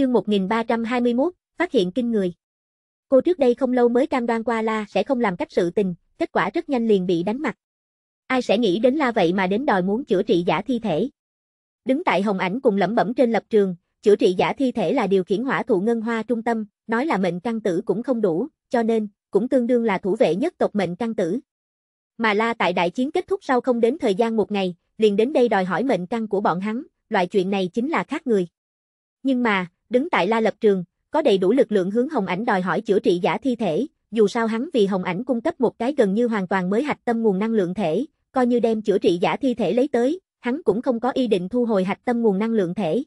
Chương 1321, phát hiện kinh người. Cô trước đây không lâu mới cam đoan qua La sẽ không làm cách sự tình, kết quả rất nhanh liền bị đánh mặt. Ai sẽ nghĩ đến La vậy mà đến đòi muốn chữa trị giả thi thể. Đứng tại hồng ảnh cùng lẩm bẩm trên lập trường, chữa trị giả thi thể là điều khiển hỏa thụ ngân hoa trung tâm, nói là mệnh căn tử cũng không đủ, cho nên, cũng tương đương là thủ vệ nhất tộc mệnh căn tử. Mà La tại đại chiến kết thúc sau không đến thời gian một ngày, liền đến đây đòi hỏi mệnh căn của bọn hắn, loại chuyện này chính là khác người. Nhưng mà, Đứng tại La Lập Trường, có đầy đủ lực lượng hướng Hồng Ảnh đòi hỏi chữa trị giả thi thể, dù sao hắn vì Hồng Ảnh cung cấp một cái gần như hoàn toàn mới hạch tâm nguồn năng lượng thể, coi như đem chữa trị giả thi thể lấy tới, hắn cũng không có ý định thu hồi hạch tâm nguồn năng lượng thể.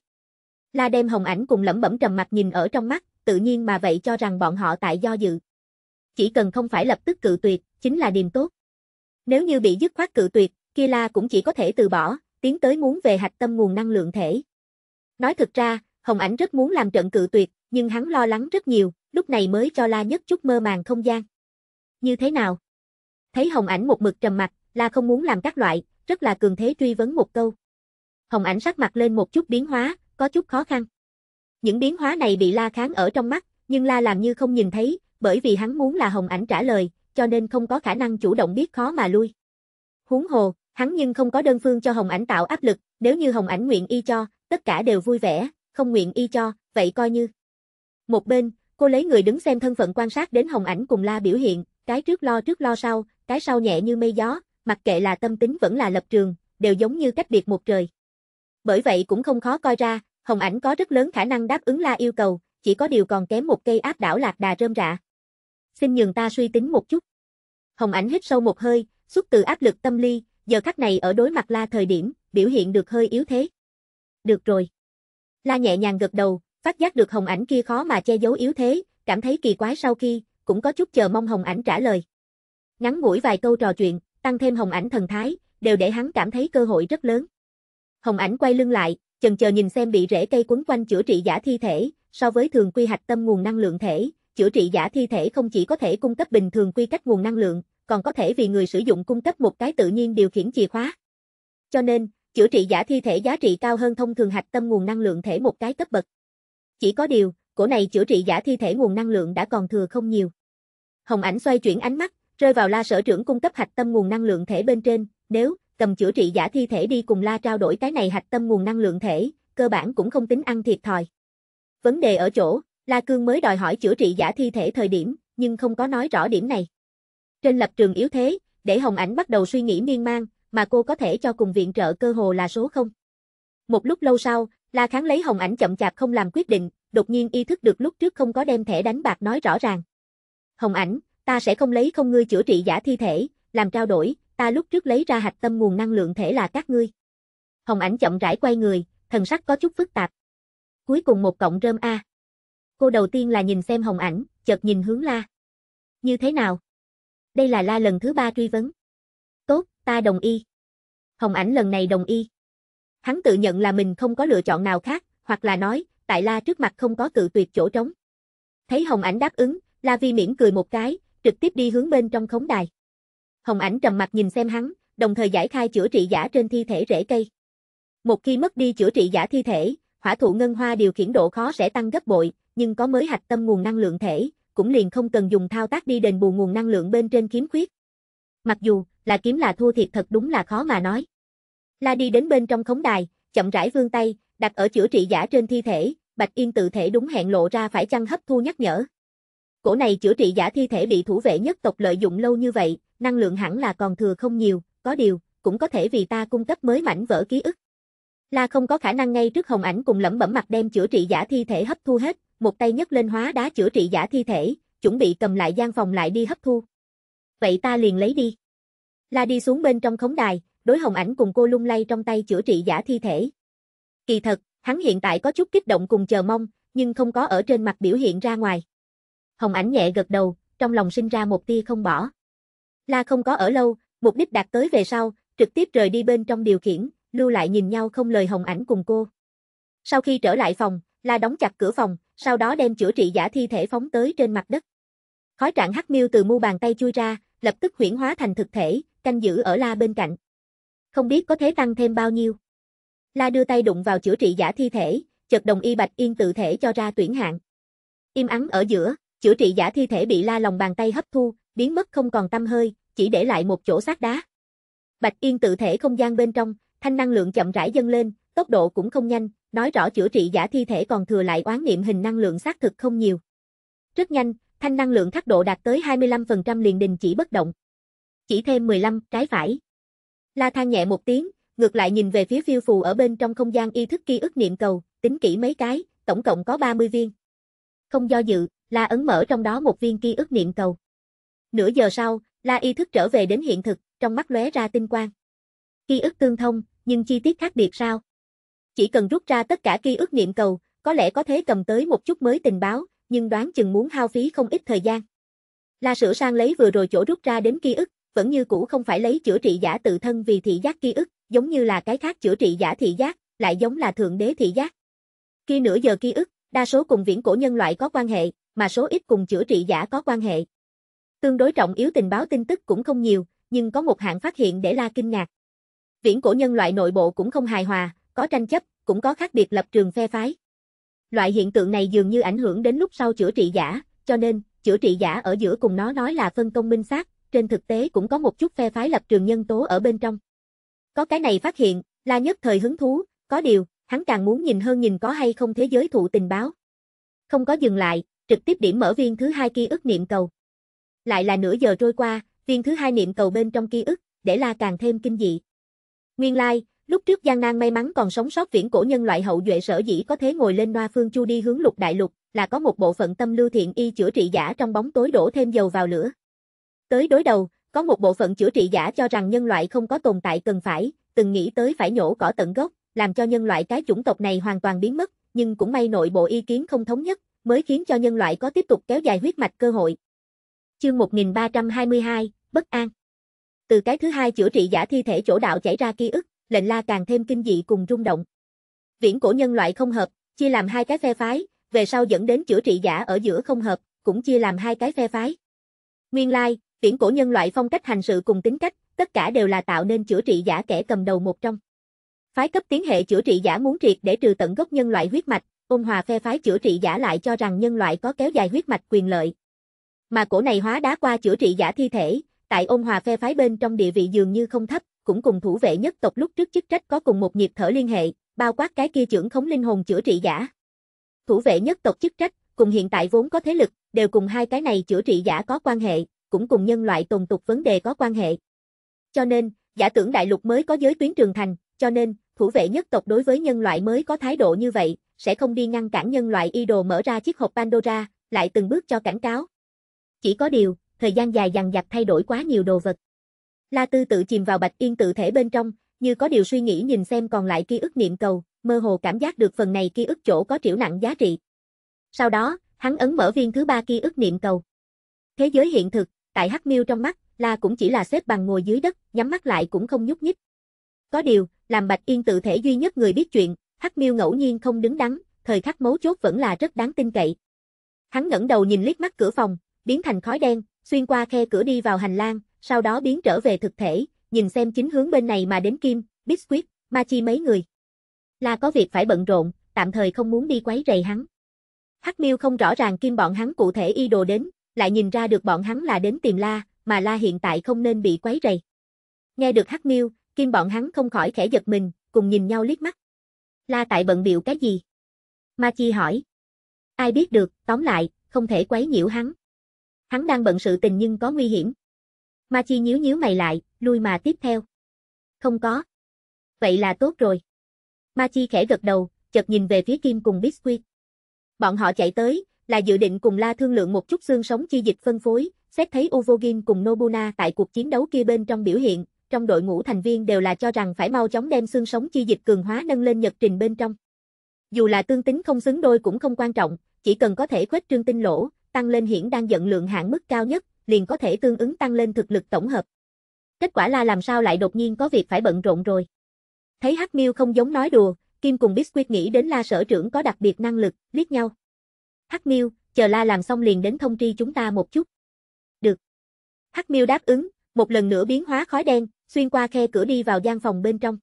La đem Hồng Ảnh cùng lẩm bẩm trầm mặt nhìn ở trong mắt, tự nhiên mà vậy cho rằng bọn họ tại do dự. Chỉ cần không phải lập tức cự tuyệt, chính là điềm tốt. Nếu như bị dứt khoát cự tuyệt, kia La cũng chỉ có thể từ bỏ, tiến tới muốn về hạch tâm nguồn năng lượng thể. Nói thực ra, Hồng Ảnh rất muốn làm trận cự tuyệt, nhưng hắn lo lắng rất nhiều, lúc này mới cho La Nhất chút mơ màng không gian. Như thế nào? Thấy Hồng Ảnh một mực trầm mặt, La không muốn làm các loại, rất là cường thế truy vấn một câu. Hồng Ảnh sắc mặt lên một chút biến hóa, có chút khó khăn. Những biến hóa này bị La kháng ở trong mắt, nhưng La làm như không nhìn thấy, bởi vì hắn muốn là Hồng Ảnh trả lời, cho nên không có khả năng chủ động biết khó mà lui. Huống hồ, hắn nhưng không có đơn phương cho Hồng Ảnh tạo áp lực, nếu như Hồng Ảnh nguyện y cho, tất cả đều vui vẻ, không nguyện y cho, vậy coi như. Một bên, cô lấy người đứng xem thân phận quan sát đến Hồng Ảnh cùng La biểu hiện, cái trước lo trước lo sau, cái sau nhẹ như mây gió, mặc kệ là tâm tính vẫn là lập trường, đều giống như cách biệt một trời. Bởi vậy cũng không khó coi ra, Hồng Ảnh có rất lớn khả năng đáp ứng La yêu cầu, chỉ có điều còn kém một cây áp đảo lạc đà rơm rạ. Xin nhường ta suy tính một chút. Hồng Ảnh hít sâu một hơi, xuất từ áp lực tâm lý, giờ khắc này ở đối mặt La thời điểm, biểu hiện được hơi yếu thế. Được rồi. La nhẹ nhàng gật đầu, phát giác được hồng ảnh kia khó mà che giấu yếu thế, cảm thấy kỳ quái sau khi, cũng có chút chờ mong hồng ảnh trả lời. Ngắn ngủi vài câu trò chuyện, tăng thêm hồng ảnh thần thái, đều để hắn cảm thấy cơ hội rất lớn. Hồng ảnh quay lưng lại, chần chờ nhìn xem bị rễ cây quấn quanh chữa trị giả thi thể, so với thường quy hạch tâm nguồn năng lượng thể, chữa trị giả thi thể không chỉ có thể cung cấp bình thường quy cách nguồn năng lượng, còn có thể vì người sử dụng cung cấp một cái tự nhiên điều khiển chìa khóa. Cho nên, Chữa trị giả thi thể giá trị cao hơn thông thường hạch tâm nguồn năng lượng thể một cái cấp bậc. Chỉ có điều, cổ này chữa trị giả thi thể nguồn năng lượng đã còn thừa không nhiều. Hồng ảnh xoay chuyển ánh mắt, rơi vào la sở trưởng cung cấp hạch tâm nguồn năng lượng thể bên trên, nếu cầm chữa trị giả thi thể đi cùng la trao đổi cái này hạch tâm nguồn năng lượng thể, cơ bản cũng không tính ăn thiệt thòi. Vấn đề ở chỗ, La Cương mới đòi hỏi chữa trị giả thi thể thời điểm, nhưng không có nói rõ điểm này. Trên lập trường yếu thế, để Hồng Ảnh bắt đầu suy nghĩ miên man, mà cô có thể cho cùng viện trợ cơ hồ là số không. Một lúc lâu sau, La Kháng lấy hồng ảnh chậm chạp không làm quyết định, đột nhiên ý thức được lúc trước không có đem thẻ đánh bạc nói rõ ràng. Hồng ảnh, ta sẽ không lấy không ngươi chữa trị giả thi thể, làm trao đổi, ta lúc trước lấy ra hạch tâm nguồn năng lượng thể là các ngươi. Hồng ảnh chậm rãi quay người, thần sắc có chút phức tạp. Cuối cùng một cộng rơm A. Cô đầu tiên là nhìn xem hồng ảnh, chợt nhìn hướng la. Như thế nào? Đây là la lần thứ ba truy vấn. Tốt, ta đồng ý. Hồng ảnh lần này đồng ý. Hắn tự nhận là mình không có lựa chọn nào khác, hoặc là nói, tại La trước mặt không có cự tuyệt chỗ trống. Thấy Hồng ảnh đáp ứng, La Vi miễn cười một cái, trực tiếp đi hướng bên trong khống đài. Hồng ảnh trầm mặt nhìn xem hắn, đồng thời giải khai chữa trị giả trên thi thể rễ cây. Một khi mất đi chữa trị giả thi thể, hỏa thụ ngân hoa điều khiển độ khó sẽ tăng gấp bội, nhưng có mới hạch tâm nguồn năng lượng thể, cũng liền không cần dùng thao tác đi đền bù nguồn năng lượng bên trên kiếm khuyết. Mặc dù, là kiếm là thua thiệt thật đúng là khó mà nói. La đi đến bên trong khống đài, chậm rãi vươn tay, đặt ở chữa trị giả trên thi thể, Bạch Yên tự thể đúng hẹn lộ ra phải chăng hấp thu nhắc nhở. Cổ này chữa trị giả thi thể bị thủ vệ nhất tộc lợi dụng lâu như vậy, năng lượng hẳn là còn thừa không nhiều, có điều, cũng có thể vì ta cung cấp mới mảnh vỡ ký ức. La không có khả năng ngay trước hồng ảnh cùng lẩm bẩm mặt đem chữa trị giả thi thể hấp thu hết, một tay nhấc lên hóa đá chữa trị giả thi thể, chuẩn bị cầm lại gian phòng lại đi hấp thu. Vậy ta liền lấy đi. La đi xuống bên trong khống đài, đối hồng ảnh cùng cô lung lay trong tay chữa trị giả thi thể. Kỳ thật, hắn hiện tại có chút kích động cùng chờ mong, nhưng không có ở trên mặt biểu hiện ra ngoài. Hồng ảnh nhẹ gật đầu, trong lòng sinh ra một tia không bỏ. La không có ở lâu, mục đích đạt tới về sau, trực tiếp rời đi bên trong điều khiển, lưu lại nhìn nhau không lời hồng ảnh cùng cô. Sau khi trở lại phòng, La đóng chặt cửa phòng, sau đó đem chữa trị giả thi thể phóng tới trên mặt đất. Khói trạng hắc miêu từ mu bàn tay chui ra, lập tức huyển hóa thành thực thể, canh giữ ở la bên cạnh. Không biết có thế tăng thêm bao nhiêu. La đưa tay đụng vào chữa trị giả thi thể, chợt đồng y bạch yên tự thể cho ra tuyển hạng. Im ắng ở giữa, chữa trị giả thi thể bị la lòng bàn tay hấp thu, biến mất không còn tâm hơi, chỉ để lại một chỗ xác đá. Bạch yên tự thể không gian bên trong, thanh năng lượng chậm rãi dâng lên, tốc độ cũng không nhanh, nói rõ chữa trị giả thi thể còn thừa lại oán niệm hình năng lượng xác thực không nhiều. Rất nhanh, thanh năng lượng khắc độ đạt tới 25% liền đình chỉ bất động chỉ thêm 15 trái phải. La than nhẹ một tiếng, ngược lại nhìn về phía phiêu phù ở bên trong không gian ý thức ký ức niệm cầu, tính kỹ mấy cái, tổng cộng có 30 viên. Không do dự, La ấn mở trong đó một viên ký ức niệm cầu. Nửa giờ sau, La ý thức trở về đến hiện thực, trong mắt lóe ra tinh quang. Ký ức tương thông, nhưng chi tiết khác biệt sao? Chỉ cần rút ra tất cả ký ức niệm cầu, có lẽ có thể cầm tới một chút mới tình báo, nhưng đoán chừng muốn hao phí không ít thời gian. La sửa sang lấy vừa rồi chỗ rút ra đến ký ức, vẫn như cũ không phải lấy chữa trị giả tự thân vì thị giác ký ức, giống như là cái khác chữa trị giả thị giác, lại giống là thượng đế thị giác. Khi nửa giờ ký ức, đa số cùng viễn cổ nhân loại có quan hệ, mà số ít cùng chữa trị giả có quan hệ. Tương đối trọng yếu tình báo tin tức cũng không nhiều, nhưng có một hạng phát hiện để la kinh ngạc. Viễn cổ nhân loại nội bộ cũng không hài hòa, có tranh chấp, cũng có khác biệt lập trường phe phái. Loại hiện tượng này dường như ảnh hưởng đến lúc sau chữa trị giả, cho nên, chữa trị giả ở giữa cùng nó nói là phân công minh xác, trên thực tế cũng có một chút phe phái lập trường nhân tố ở bên trong. Có cái này phát hiện, La Nhất thời hứng thú, có điều, hắn càng muốn nhìn hơn nhìn có hay không thế giới thụ tình báo. Không có dừng lại, trực tiếp điểm mở viên thứ hai ký ức niệm cầu. Lại là nửa giờ trôi qua, viên thứ hai niệm cầu bên trong ký ức, để La càng thêm kinh dị. Nguyên lai, like, lúc trước gian nan may mắn còn sống sót viễn cổ nhân loại hậu duệ sở dĩ có thế ngồi lên noa phương chu đi hướng lục đại lục, là có một bộ phận tâm lưu thiện y chữa trị giả trong bóng tối đổ thêm dầu vào lửa. Tới đối đầu, có một bộ phận chữa trị giả cho rằng nhân loại không có tồn tại cần phải, từng nghĩ tới phải nhổ cỏ tận gốc, làm cho nhân loại cái chủng tộc này hoàn toàn biến mất, nhưng cũng may nội bộ ý kiến không thống nhất, mới khiến cho nhân loại có tiếp tục kéo dài huyết mạch cơ hội. Chương 1322, Bất an Từ cái thứ hai chữa trị giả thi thể chỗ đạo chảy ra ký ức, lệnh la càng thêm kinh dị cùng rung động. Viễn cổ nhân loại không hợp, chia làm hai cái phe phái, về sau dẫn đến chữa trị giả ở giữa không hợp, cũng chia làm hai cái phe phái. Nguyên lai, Viễn cổ nhân loại phong cách hành sự cùng tính cách, tất cả đều là tạo nên chữa trị giả kẻ cầm đầu một trong. Phái cấp tiến hệ chữa trị giả muốn triệt để trừ tận gốc nhân loại huyết mạch, ôn hòa phe phái chữa trị giả lại cho rằng nhân loại có kéo dài huyết mạch quyền lợi. Mà cổ này hóa đá qua chữa trị giả thi thể, tại ôn hòa phe phái bên trong địa vị dường như không thấp, cũng cùng thủ vệ nhất tộc lúc trước chức trách có cùng một nhịp thở liên hệ, bao quát cái kia trưởng khống linh hồn chữa trị giả. Thủ vệ nhất tộc chức trách, cùng hiện tại vốn có thế lực, đều cùng hai cái này chữa trị giả có quan hệ cũng cùng nhân loại tồn tục vấn đề có quan hệ. Cho nên, giả tưởng đại lục mới có giới tuyến trường thành, cho nên, thủ vệ nhất tộc đối với nhân loại mới có thái độ như vậy, sẽ không đi ngăn cản nhân loại y đồ mở ra chiếc hộp Pandora, lại từng bước cho cảnh cáo. Chỉ có điều, thời gian dài dằn dặt thay đổi quá nhiều đồ vật. La Tư tự chìm vào Bạch Yên tự thể bên trong, như có điều suy nghĩ nhìn xem còn lại ký ức niệm cầu, mơ hồ cảm giác được phần này ký ức chỗ có triểu nặng giá trị. Sau đó, hắn ấn mở viên thứ ba ký ức niệm cầu. Thế giới hiện thực, tại Hắc Miêu trong mắt, La cũng chỉ là xếp bằng ngồi dưới đất, nhắm mắt lại cũng không nhúc nhích. Có điều, làm Bạch Yên tự thể duy nhất người biết chuyện, Hắc Miêu ngẫu nhiên không đứng đắn, thời khắc mấu chốt vẫn là rất đáng tin cậy. Hắn ngẩng đầu nhìn liếc mắt cửa phòng, biến thành khói đen, xuyên qua khe cửa đi vào hành lang, sau đó biến trở về thực thể, nhìn xem chính hướng bên này mà đến Kim, Biscuit, Ma Chi mấy người. La có việc phải bận rộn, tạm thời không muốn đi quấy rầy hắn. Hắc Miêu không rõ ràng Kim bọn hắn cụ thể y đồ đến, lại nhìn ra được bọn hắn là đến tìm La, mà La hiện tại không nên bị quấy rầy. Nghe được Hắc Miêu, Kim bọn hắn không khỏi khẽ giật mình, cùng nhìn nhau liếc mắt. La tại bận biểu cái gì? Ma Chi hỏi. Ai biết được, tóm lại, không thể quấy nhiễu hắn. Hắn đang bận sự tình nhưng có nguy hiểm. Ma Chi nhíu nhíu mày lại, lui mà tiếp theo. Không có. Vậy là tốt rồi. Ma Chi khẽ gật đầu, chợt nhìn về phía Kim cùng Biscuit. Bọn họ chạy tới, là dự định cùng La thương lượng một chút xương sống chi dịch phân phối, xét thấy Uvogin cùng Nobuna tại cuộc chiến đấu kia bên trong biểu hiện, trong đội ngũ thành viên đều là cho rằng phải mau chóng đem xương sống chi dịch cường hóa nâng lên nhật trình bên trong. Dù là tương tính không xứng đôi cũng không quan trọng, chỉ cần có thể khuếch trương tinh lỗ, tăng lên hiển đang dẫn lượng hạn mức cao nhất, liền có thể tương ứng tăng lên thực lực tổng hợp. Kết quả là làm sao lại đột nhiên có việc phải bận rộn rồi. Thấy Hắc Miêu không giống nói đùa, Kim cùng Biscuit nghĩ đến La sở trưởng có đặc biệt năng lực, liếc nhau. Hắc Miêu, chờ la làm xong liền đến thông tri chúng ta một chút. Được. Hắc Miêu đáp ứng, một lần nữa biến hóa khói đen, xuyên qua khe cửa đi vào gian phòng bên trong.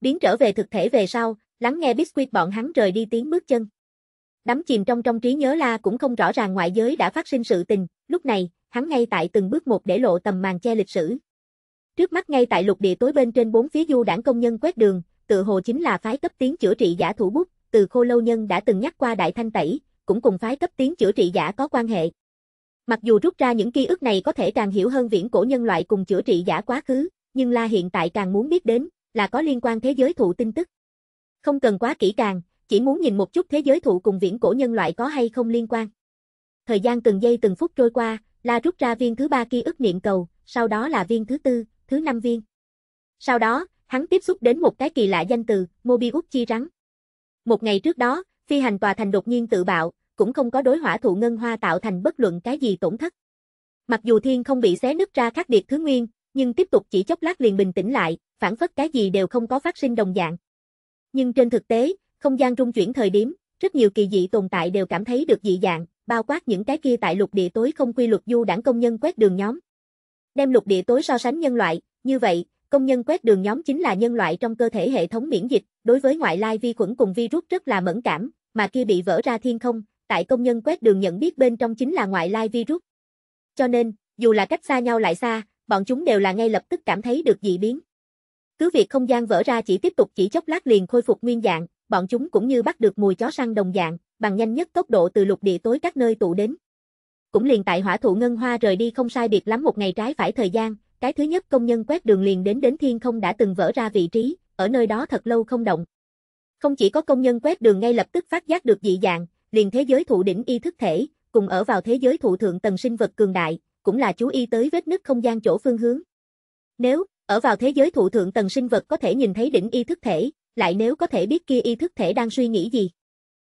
Biến trở về thực thể về sau, lắng nghe Biscuit bọn hắn rời đi tiếng bước chân. Đắm chìm trong trong trí nhớ la cũng không rõ ràng ngoại giới đã phát sinh sự tình, lúc này, hắn ngay tại từng bước một để lộ tầm màn che lịch sử. Trước mắt ngay tại lục địa tối bên trên bốn phía du đảng công nhân quét đường, tự hồ chính là phái cấp tiến chữa trị giả thủ bút, từ khô lâu nhân đã từng nhắc qua đại thanh tẩy, cũng cùng phái cấp tiến chữa trị giả có quan hệ. Mặc dù rút ra những ký ức này có thể càng hiểu hơn viễn cổ nhân loại cùng chữa trị giả quá khứ, nhưng La hiện tại càng muốn biết đến, là có liên quan thế giới thụ tin tức. Không cần quá kỹ càng, chỉ muốn nhìn một chút thế giới thụ cùng viễn cổ nhân loại có hay không liên quan. Thời gian từng giây từng phút trôi qua, La rút ra viên thứ ba ký ức niệm cầu, sau đó là viên thứ tư, thứ năm viên. Sau đó, hắn tiếp xúc đến một cái kỳ lạ danh từ, Mobius chi rắn. Một ngày trước đó, phi hành tòa thành đột nhiên tự bạo, cũng không có đối hỏa thụ ngân hoa tạo thành bất luận cái gì tổn thất. Mặc dù thiên không bị xé nứt ra khác điệp thứ nguyên, nhưng tiếp tục chỉ chốc lát liền bình tĩnh lại, phản phất cái gì đều không có phát sinh đồng dạng. Nhưng trên thực tế, không gian rung chuyển thời điểm, rất nhiều kỳ dị tồn tại đều cảm thấy được dị dạng, bao quát những cái kia tại lục địa tối không quy luật du đảng công nhân quét đường nhóm. Đem lục địa tối so sánh nhân loại, như vậy, công nhân quét đường nhóm chính là nhân loại trong cơ thể hệ thống miễn dịch, đối với ngoại lai vi khuẩn cùng virus rất là mẫn cảm, mà kia bị vỡ ra thiên không, tại công nhân quét đường nhận biết bên trong chính là ngoại lai virus. Cho nên, dù là cách xa nhau lại xa, bọn chúng đều là ngay lập tức cảm thấy được dị biến. Cứ việc không gian vỡ ra chỉ tiếp tục chỉ chốc lát liền khôi phục nguyên dạng, bọn chúng cũng như bắt được mùi chó săn đồng dạng, bằng nhanh nhất tốc độ từ lục địa tối các nơi tụ đến. Cũng liền tại hỏa thụ ngân hoa rời đi không sai biệt lắm một ngày trái phải thời gian, cái thứ nhất công nhân quét đường liền đến đến thiên không đã từng vỡ ra vị trí, ở nơi đó thật lâu không động. Không chỉ có công nhân quét đường ngay lập tức phát giác được dị dạng, liền thế giới thụ đỉnh y thức thể, cùng ở vào thế giới thụ thượng tầng sinh vật cường đại, cũng là chú ý tới vết nứt không gian chỗ phương hướng. Nếu, ở vào thế giới thụ thượng tầng sinh vật có thể nhìn thấy đỉnh y thức thể, lại nếu có thể biết kia y thức thể đang suy nghĩ gì.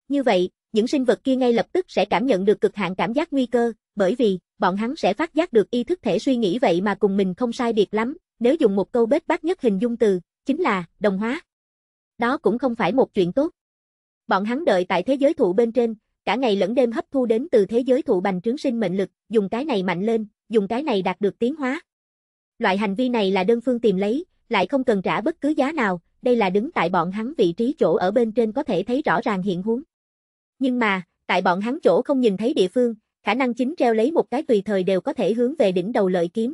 Như vậy, những sinh vật kia ngay lập tức sẽ cảm nhận được cực hạn cảm giác nguy cơ, bởi vì, bọn hắn sẽ phát giác được y thức thể suy nghĩ vậy mà cùng mình không sai biệt lắm, nếu dùng một câu bết bát nhất hình dung từ, chính là, đồng hóa. Đó cũng không phải một chuyện tốt. Bọn hắn đợi tại thế giới thụ bên trên, cả ngày lẫn đêm hấp thu đến từ thế giới thụ bành trướng sinh mệnh lực, dùng cái này mạnh lên, dùng cái này đạt được tiến hóa. Loại hành vi này là đơn phương tìm lấy, lại không cần trả bất cứ giá nào, đây là đứng tại bọn hắn vị trí chỗ ở bên trên có thể thấy rõ ràng hiện huống. Nhưng mà, tại bọn hắn chỗ không nhìn thấy địa phương, khả năng chính treo lấy một cái tùy thời đều có thể hướng về đỉnh đầu lợi kiếm.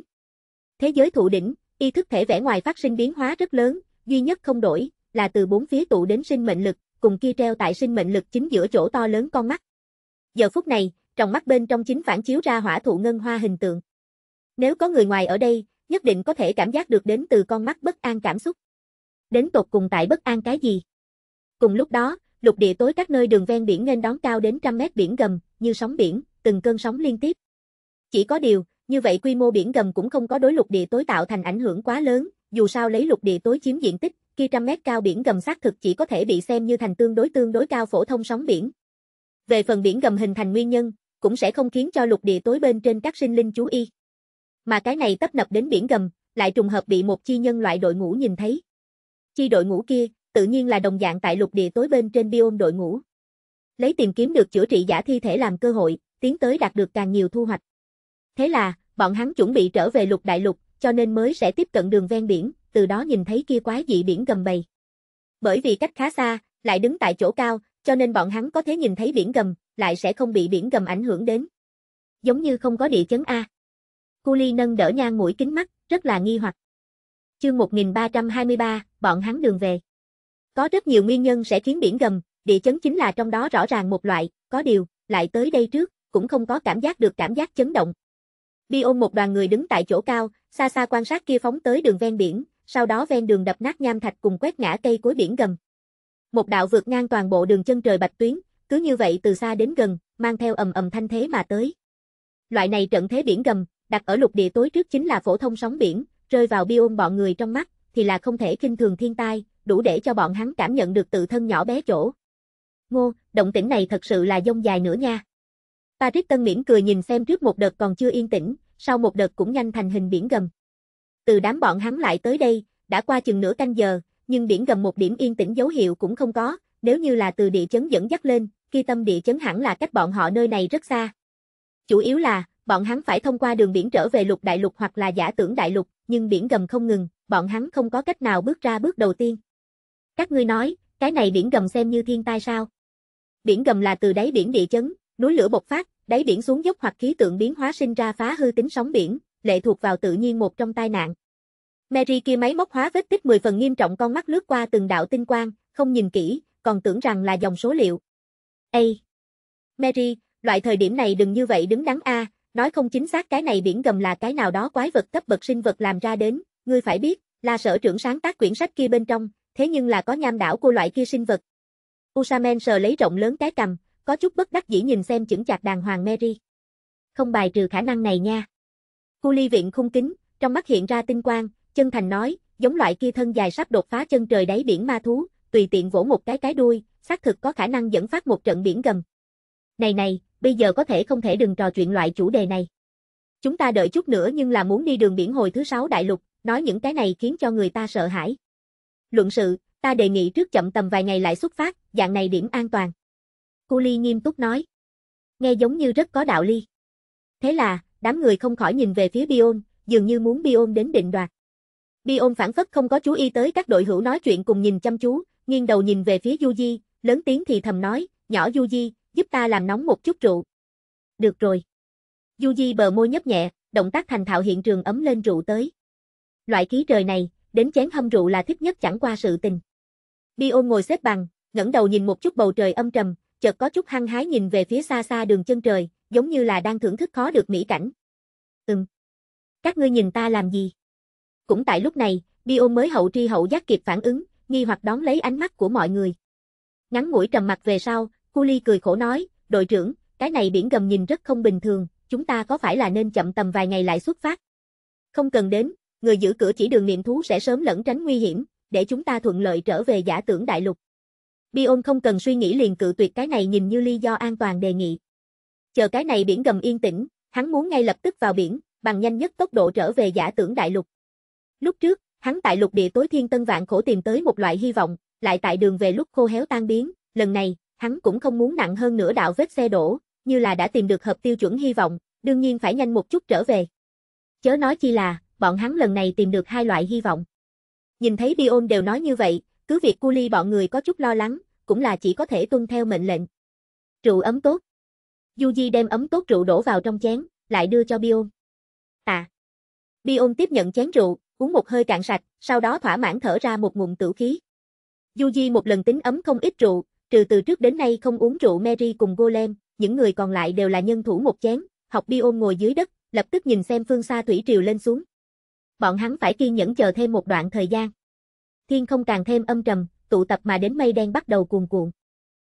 Thế giới thụ đỉnh, y thức thể vẻ ngoài phát sinh biến hóa rất lớn, duy nhất không đổi, là từ bốn phía tụ đến sinh mệnh lực, cùng kia treo tại sinh mệnh lực chính giữa chỗ to lớn con mắt. Giờ phút này, trong mắt bên trong chính phản chiếu ra hỏa thụ ngân hoa hình tượng. Nếu có người ngoài ở đây, nhất định có thể cảm giác được đến từ con mắt bất an cảm xúc. Đến tột cùng tại bất an cái gì? Cùng lúc đó, lục địa tối các nơi đường ven biển nên đón cao đến trăm mét biển gầm, như sóng biển, từng cơn sóng liên tiếp. Chỉ có điều, như vậy quy mô biển gầm cũng không có đối lục địa tối tạo thành ảnh hưởng quá lớn, dù sao lấy lục địa tối chiếm diện tích, kia trăm mét cao biển gầm xác thực chỉ có thể bị xem như thành tương đối tương đối cao phổ thông sóng biển. Về phần biển gầm hình thành nguyên nhân, cũng sẽ không khiến cho lục địa tối bên trên các sinh linh chú ý. Mà cái này tấp nập đến biển gầm, lại trùng hợp bị một chi nhân loại đội ngũ nhìn thấy. Chi đội ngũ kia, tự nhiên là đồng dạng tại lục địa tối bên trên biome đội ngũ. Lấy tìm kiếm được chữa trị giả thi thể làm cơ hội, tiến tới đạt được càng nhiều thu hoạch. Thế là, bọn hắn chuẩn bị trở về lục đại lục, cho nên mới sẽ tiếp cận đường ven biển, từ đó nhìn thấy kia quái dị biển gầm bầy. Bởi vì cách khá xa, lại đứng tại chỗ cao, cho nên bọn hắn có thể nhìn thấy biển gầm, lại sẽ không bị biển gầm ảnh hưởng đến. Giống như không có địa chấn A. Cu Ly nâng đỡ nhang mũi kính mắt, rất là nghi hoặc. Chương 1323, bọn hắn đường về. Có rất nhiều nguyên nhân sẽ khiến biển gầm, địa chấn chính là trong đó rõ ràng một loại, có điều, lại tới đây trước, cũng không có cảm giác được cảm giác chấn động. Bi ôm một đoàn người đứng tại chỗ cao, xa xa quan sát kia phóng tới đường ven biển, sau đó ven đường đập nát nham thạch cùng quét ngã cây cối biển gầm. Một đạo vượt ngang toàn bộ đường chân trời bạch tuyến, cứ như vậy từ xa đến gần, mang theo ầm ầm thanh thế mà tới. Loại này trận thế biển gầm, đặt ở lục địa tối trước chính là phổ thông sóng biển, rơi vào biôn bọn người trong mắt, thì là không thể kinh thường thiên tai, đủ để cho bọn hắn cảm nhận được tự thân nhỏ bé chỗ. Ngô, động tĩnh này thật sự là dông dài nữa nha. Patrick Tân Miễn cười nhìn xem trước một đợt còn chưa yên tĩnh, sau một đợt cũng nhanh thành hình biển gầm từ đám bọn hắn lại tới đây, đã qua chừng nửa canh giờ, nhưng điển gầm một điểm yên tĩnh dấu hiệu cũng không có, nếu như là từ địa chấn dẫn dắt lên, khi tâm địa chấn hẳn là cách bọn họ nơi này rất xa. Chủ yếu là, bọn hắn phải thông qua đường biển trở về lục đại lục hoặc là giả tưởng đại lục, nhưng biển gầm không ngừng, bọn hắn không có cách nào bước ra bước đầu tiên. Các ngươi nói, cái này biển gầm xem như thiên tai sao? Biển gầm là từ đáy biển địa chấn, núi lửa bộc phát, đáy biển xuống dốc hoặc khí tượng biến hóa sinh ra phá hư tính sóng biển, lệ thuộc vào tự nhiên một trong tai nạn. Mary kia máy móc hóa vết tích 10 phần nghiêm trọng con mắt lướt qua từng đạo tinh quang, không nhìn kỹ, còn tưởng rằng là dòng số liệu. A, Mary, loại thời điểm này đừng như vậy đứng đắn a, nói không chính xác cái này biển gầm là cái nào đó quái vật cấp bậc sinh vật làm ra đến, ngươi phải biết, là sở trưởng sáng tác quyển sách kia bên trong, thế nhưng là có nham đảo của loại kia sinh vật. Usamen sờ lấy rộng lớn cái cầm, có chút bất đắc dĩ nhìn xem chững chạc đàng hoàng Mary. Không bài trừ khả năng này nha. Cu ly viện khung kính, trong mắt hiện ra tinh quang, chân thành nói, giống loại kia thân dài sắp đột phá chân trời đáy biển ma thú, tùy tiện vỗ một cái cái đuôi, xác thực có khả năng dẫn phát một trận biển gầm. Này này, bây giờ có thể không thể đừng trò chuyện loại chủ đề này. Chúng ta đợi chút nữa nhưng là muốn đi đường biển hồi thứ sáu đại lục, nói những cái này khiến cho người ta sợ hãi. Luận sự, ta đề nghị trước chậm tầm vài ngày lại xuất phát, dạng này điểm an toàn. Cu Ly nghiêm túc nói. Nghe giống như rất có đạo lý. Thế là, đám người không khỏi nhìn về phía Biôn, dường như muốn Biôn đến định đoạt. Biôn phản phất không có chú ý tới các đội hữu nói chuyện cùng nhìn chăm chú, nghiêng đầu nhìn về phía Yuji, lớn tiếng thì thầm nói, nhỏ Yuji, giúp ta làm nóng một chút rượu. Được rồi. Yuji bờ môi nhấp nhẹ, động tác thành thạo hiện trường ấm lên rượu tới. Loại khí trời này, đến chén hâm rượu là thích nhất chẳng qua sự tình. Biôn ngồi xếp bằng, ngẩng đầu nhìn một chút bầu trời âm trầm, chợt có chút hăng hái nhìn về phía xa xa đường chân trời, giống như là đang thưởng thức khó được mỹ cảnh. Ừm. Các ngươi nhìn ta làm gì? Cũng tại lúc này, Bio mới hậu tri hậu giác kịp phản ứng, nghi hoặc đón lấy ánh mắt của mọi người. Ngắn mũi trầm mặt về sau, Kuli cười khổ nói, đội trưởng, cái này biển gầm nhìn rất không bình thường, chúng ta có phải là nên chậm tầm vài ngày lại xuất phát? Không cần đến, người giữ cửa chỉ đường niệm thú sẽ sớm lẩn tránh nguy hiểm, để chúng ta thuận lợi trở về giả tưởng đại lục. Bion không cần suy nghĩ liền cự tuyệt cái này nhìn như ly do an toàn đề nghị chờ cái này biển gầm yên tĩnh, hắn muốn ngay lập tức vào biển, bằng nhanh nhất tốc độ trở về giả tưởng đại lục. Lúc trước, hắn tại lục địa tối thiên tân vạn khổ tìm tới một loại hy vọng, lại tại đường về lúc khô héo tan biến, lần này, hắn cũng không muốn nặng hơn nửa đạo vết xe đổ, như là đã tìm được hợp tiêu chuẩn hy vọng, đương nhiên phải nhanh một chút trở về. Chớ nói chi là, bọn hắn lần này tìm được hai loại hy vọng. Nhìn thấy Dion đều nói như vậy, cứ việc cu ly bọn người có chút lo lắng, cũng là chỉ có thể tuân theo mệnh lệnh. Trụ ấm tốt, Yuji đem ấm cốt rượu đổ vào trong chén, lại đưa cho Biôn. À! Biôn tiếp nhận chén rượu, uống một hơi cạn sạch, sau đó thỏa mãn thở ra một nguồn tử khí. Yuji một lần tính ấm không ít rượu, trừ từ trước đến nay không uống rượu Mary cùng Golem, những người còn lại đều là nhân thủ một chén, học Biôn ngồi dưới đất, lập tức nhìn xem phương xa thủy triều lên xuống. Bọn hắn phải kiên nhẫn chờ thêm một đoạn thời gian. Thiên không càng thêm âm trầm, tụ tập mà đến mây đen bắt đầu cuồn cuộn.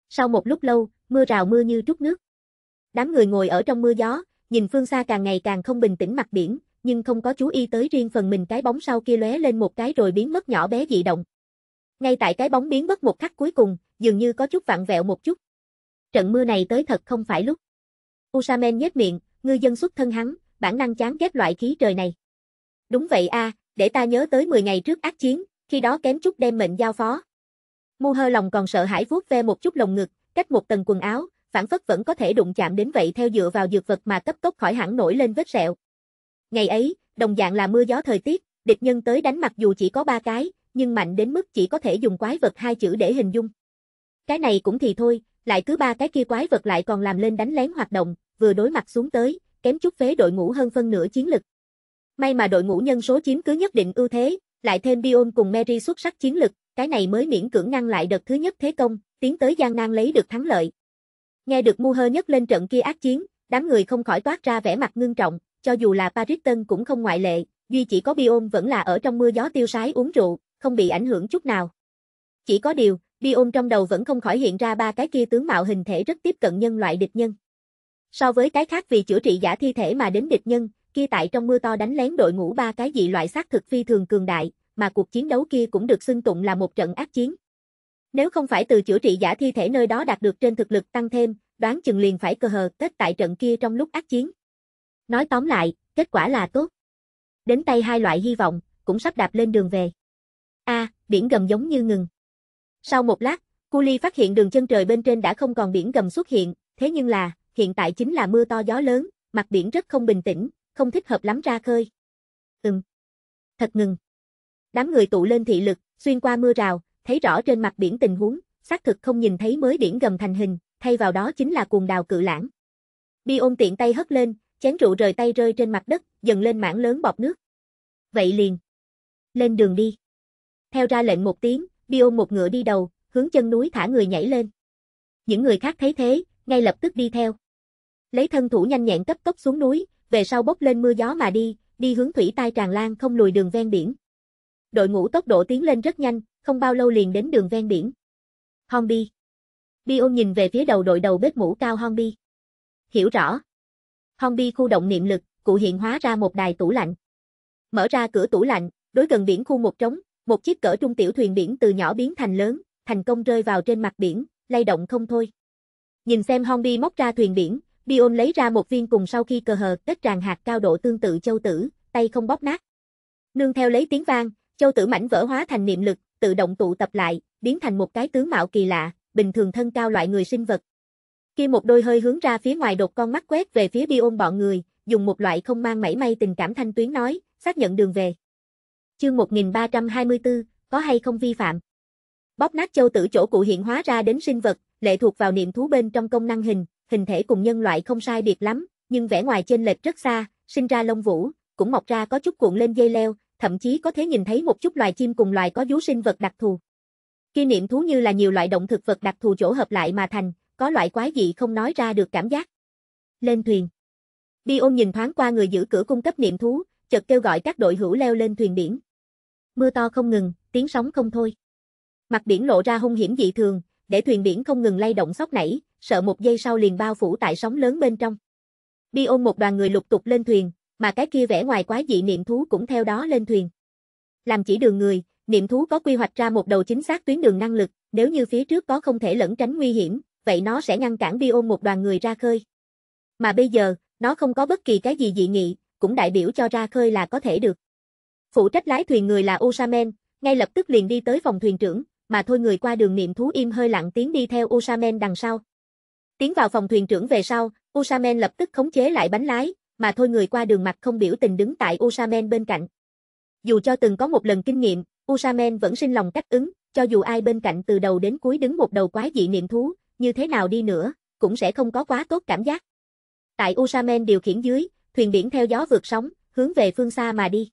Sau một lúc lâu, mưa rào mưa như trút nước. Đám người ngồi ở trong mưa gió, nhìn phương xa càng ngày càng không bình tĩnh mặt biển, nhưng không có chú ý tới riêng phần mình cái bóng sau kia lóe lên một cái rồi biến mất nhỏ bé dị động. Ngay tại cái bóng biến mất một khắc cuối cùng, dường như có chút vặn vẹo một chút. Trận mưa này tới thật không phải lúc. Usamen nhếch miệng, ngư dân xuất thân hắn, bản năng chán ghét loại khí trời này. Đúng vậy a, để ta nhớ tới 10 ngày trước ác chiến, khi đó kém chút đem mệnh giao phó. Mu hơ lòng còn sợ hãi vuốt ve một chút lồng ngực, cách một tầng quần áo, phản phất vẫn có thể đụng chạm đến vậy theo dựa vào dược vật mà cấp tốc khỏi hẳn nổi lên vết sẹo. Ngày ấy, đồng dạng là mưa gió thời tiết, địch nhân tới đánh mặc dù chỉ có ba cái, nhưng mạnh đến mức chỉ có thể dùng quái vật hai chữ để hình dung. Cái này cũng thì thôi, lại cứ ba cái kia quái vật lại còn làm lên đánh lén hoạt động, vừa đối mặt xuống tới, kém chút phế đội ngũ hơn phân nửa chiến lực. May mà đội ngũ nhân số chiếm cứ nhất định ưu thế, lại thêm Bion cùng Mary xuất sắc chiến lực, cái này mới miễn cưỡng ngăn lại đợt thứ nhất thế công, tiến tới gian nan lấy được thắng lợi. Nghe được mu hơ nhất lên trận kia ác chiến, đám người không khỏi toát ra vẻ mặt ngưng trọng, cho dù là Paris Tân cũng không ngoại lệ, duy chỉ có Bion vẫn là ở trong mưa gió tiêu sái uống rượu, không bị ảnh hưởng chút nào. Chỉ có điều, Bion trong đầu vẫn không khỏi hiện ra ba cái kia tướng mạo hình thể rất tiếp cận nhân loại địch nhân. So với cái khác vì chữa trị giả thi thể mà đến địch nhân, kia tại trong mưa to đánh lén đội ngũ ba cái dị loại xác thực phi thường cường đại, mà cuộc chiến đấu kia cũng được xưng tụng là một trận ác chiến. Nếu không phải từ chữa trị giả thi thể nơi đó đạt được trên thực lực tăng thêm, đoán chừng liền phải cơ hờ kết tại trận kia trong lúc ác chiến. Nói tóm lại, kết quả là tốt. Đến tay hai loại hy vọng, cũng sắp đạp lên đường về. A, à, biển gầm giống như ngừng. Sau một lát, Cu Ly phát hiện đường chân trời bên trên đã không còn biển gầm xuất hiện, thế nhưng là, hiện tại chính là mưa to gió lớn, mặt biển rất không bình tĩnh, không thích hợp lắm ra khơi. Ừm. Thật ngừng. Đám người tụ lên thị lực, xuyên qua mưa rào, thấy rõ trên mặt biển tình huống, xác thực không nhìn thấy mới điển gầm thành hình, thay vào đó chính là cuồng đào cự lãng. Bi ôn tiện tay hất lên, chén rượu rời tay rơi trên mặt đất, dần lên mảng lớn bọt nước. Vậy liền. Lên đường đi. Theo ra lệnh một tiếng, bi ôn một ngựa đi đầu, hướng chân núi thả người nhảy lên. Những người khác thấy thế, ngay lập tức đi theo. Lấy thân thủ nhanh nhẹn cấp tốc xuống núi, về sau bốc lên mưa gió mà đi, đi hướng thủy tai tràn lan không lùi đường ven biển. Đội ngũ tốc độ tiến lên rất nhanh, không bao lâu liền đến đường ven biển. Honbi. Biôn nhìn về phía đầu đội đầu bếp mũ cao Honbi. Hiểu rõ. Honbi khu động niệm lực, cụ hiện hóa ra một đài tủ lạnh. Mở ra cửa tủ lạnh, đối gần biển khu một trống, một chiếc cỡ trung tiểu thuyền biển từ nhỏ biến thành lớn, thành công rơi vào trên mặt biển, lay động không thôi. Nhìn xem Honbi móc ra thuyền biển, Bion lấy ra một viên cùng sau khi cờ hờ kết tràn hạt cao độ tương tự châu tử, tay không bóp nát. Nương theo lấy tiếng vang, châu tử mảnh vỡ hóa thành niệm lực, tự động tụ tập lại, biến thành một cái tướng mạo kỳ lạ, bình thường thân cao loại người sinh vật. Khi một đôi hơi hướng ra phía ngoài đột con mắt quét về phía Dion bọn người, dùng một loại không mang mảy may tình cảm thanh tuyến nói, xác nhận đường về. Chương 1324, có hay không vi phạm? Bóp nát châu tử chỗ cụ hiện hóa ra đến sinh vật, lệ thuộc vào niệm thú bên trong công năng hình, hình thể cùng nhân loại không sai biệt lắm, nhưng vẻ ngoài trên lệch rất xa, sinh ra lông vũ, cũng mọc ra có chút cuộn lên dây leo, thậm chí có thể nhìn thấy một chút loài chim cùng loài có vú sinh vật đặc thù. kỷ niệm thú như là nhiều loại động thực vật đặc thù chỗ hợp lại mà thành, có loại quái dị không nói ra được cảm giác. Lên thuyền. Bi ôn nhìn thoáng qua người giữ cửa cung cấp niệm thú, chợt kêu gọi các đội hữu leo lên thuyền biển. Mưa to không ngừng, tiếng sóng không thôi. Mặt biển lộ ra hung hiểm dị thường, để thuyền biển không ngừng lay động sóc nảy, sợ một giây sau liền bao phủ tại sóng lớn bên trong. Bi ôn một đoàn người lục tục lên thuyền, mà cái kia vẻ ngoài quá dị niệm thú cũng theo đó lên thuyền. Làm chỉ đường người, niệm thú có quy hoạch ra một đầu chính xác tuyến đường năng lực, nếu như phía trước có không thể lẩn tránh nguy hiểm, vậy nó sẽ ngăn cản Biôn một đoàn người ra khơi. Mà bây giờ, nó không có bất kỳ cái gì dị nghị, cũng đại biểu cho ra khơi là có thể được. Phụ trách lái thuyền người là Osamen, ngay lập tức liền đi tới phòng thuyền trưởng, mà thôi người qua đường niệm thú im hơi lặng tiếng đi theo Osamen đằng sau. Tiến vào phòng thuyền trưởng về sau, Osamen lập tức khống chế lại bánh lái, mà thôi người qua đường mặt không biểu tình đứng tại Usamen bên cạnh. Dù cho từng có một lần kinh nghiệm, Usamen vẫn sinh lòng cách ứng, cho dù ai bên cạnh từ đầu đến cuối đứng một đầu quái dị niệm thú, như thế nào đi nữa, cũng sẽ không có quá tốt cảm giác. Tại Usamen điều khiển dưới, thuyền biển theo gió vượt sóng, hướng về phương xa mà đi.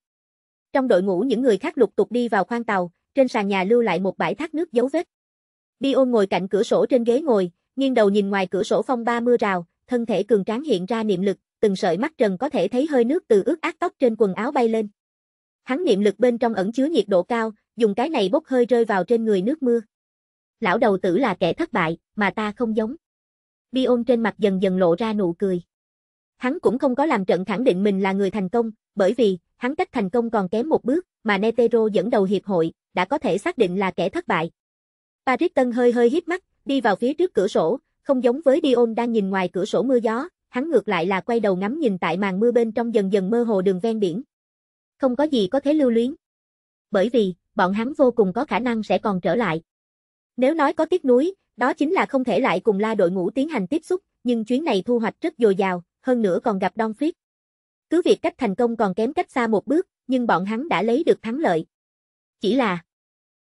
Trong đội ngũ những người khác lục tục đi vào khoang tàu, trên sàn nhà lưu lại một bãi thác nước dấu vết. Bion ngồi cạnh cửa sổ trên ghế ngồi, nghiêng đầu nhìn ngoài cửa sổ phong ba mưa rào, thân thể cường tráng hiện ra niệm lực, từng sợi mắt trần có thể thấy hơi nước từ ướt át tóc trên quần áo bay lên. Hắn niệm lực bên trong ẩn chứa nhiệt độ cao, dùng cái này bốc hơi rơi vào trên người nước mưa. Lão đầu tử là kẻ thất bại, mà ta không giống. Bi trên mặt dần dần lộ ra nụ cười. Hắn cũng không có làm trận khẳng định mình là người thành công, bởi vì, hắn cách thành công còn kém một bước, mà Netero dẫn đầu hiệp hội, đã có thể xác định là kẻ thất bại. Paris Tân hơi hơi hít mắt, đi vào phía trước cửa sổ, không giống với Dion đang nhìn ngoài cửa sổ mưa gió, hắn ngược lại là quay đầu ngắm nhìn tại màn mưa bên trong dần dần mơ hồ đường ven biển. Không có gì có thể lưu luyến. Bởi vì, bọn hắn vô cùng có khả năng sẽ còn trở lại. Nếu nói có tiếc núi, đó chính là không thể lại cùng la đội ngũ tiến hành tiếp xúc, nhưng chuyến này thu hoạch rất dồi dào, hơn nữa còn gặp Don Frick. Cứ việc cách thành công còn kém cách xa một bước, nhưng bọn hắn đã lấy được thắng lợi. Chỉ là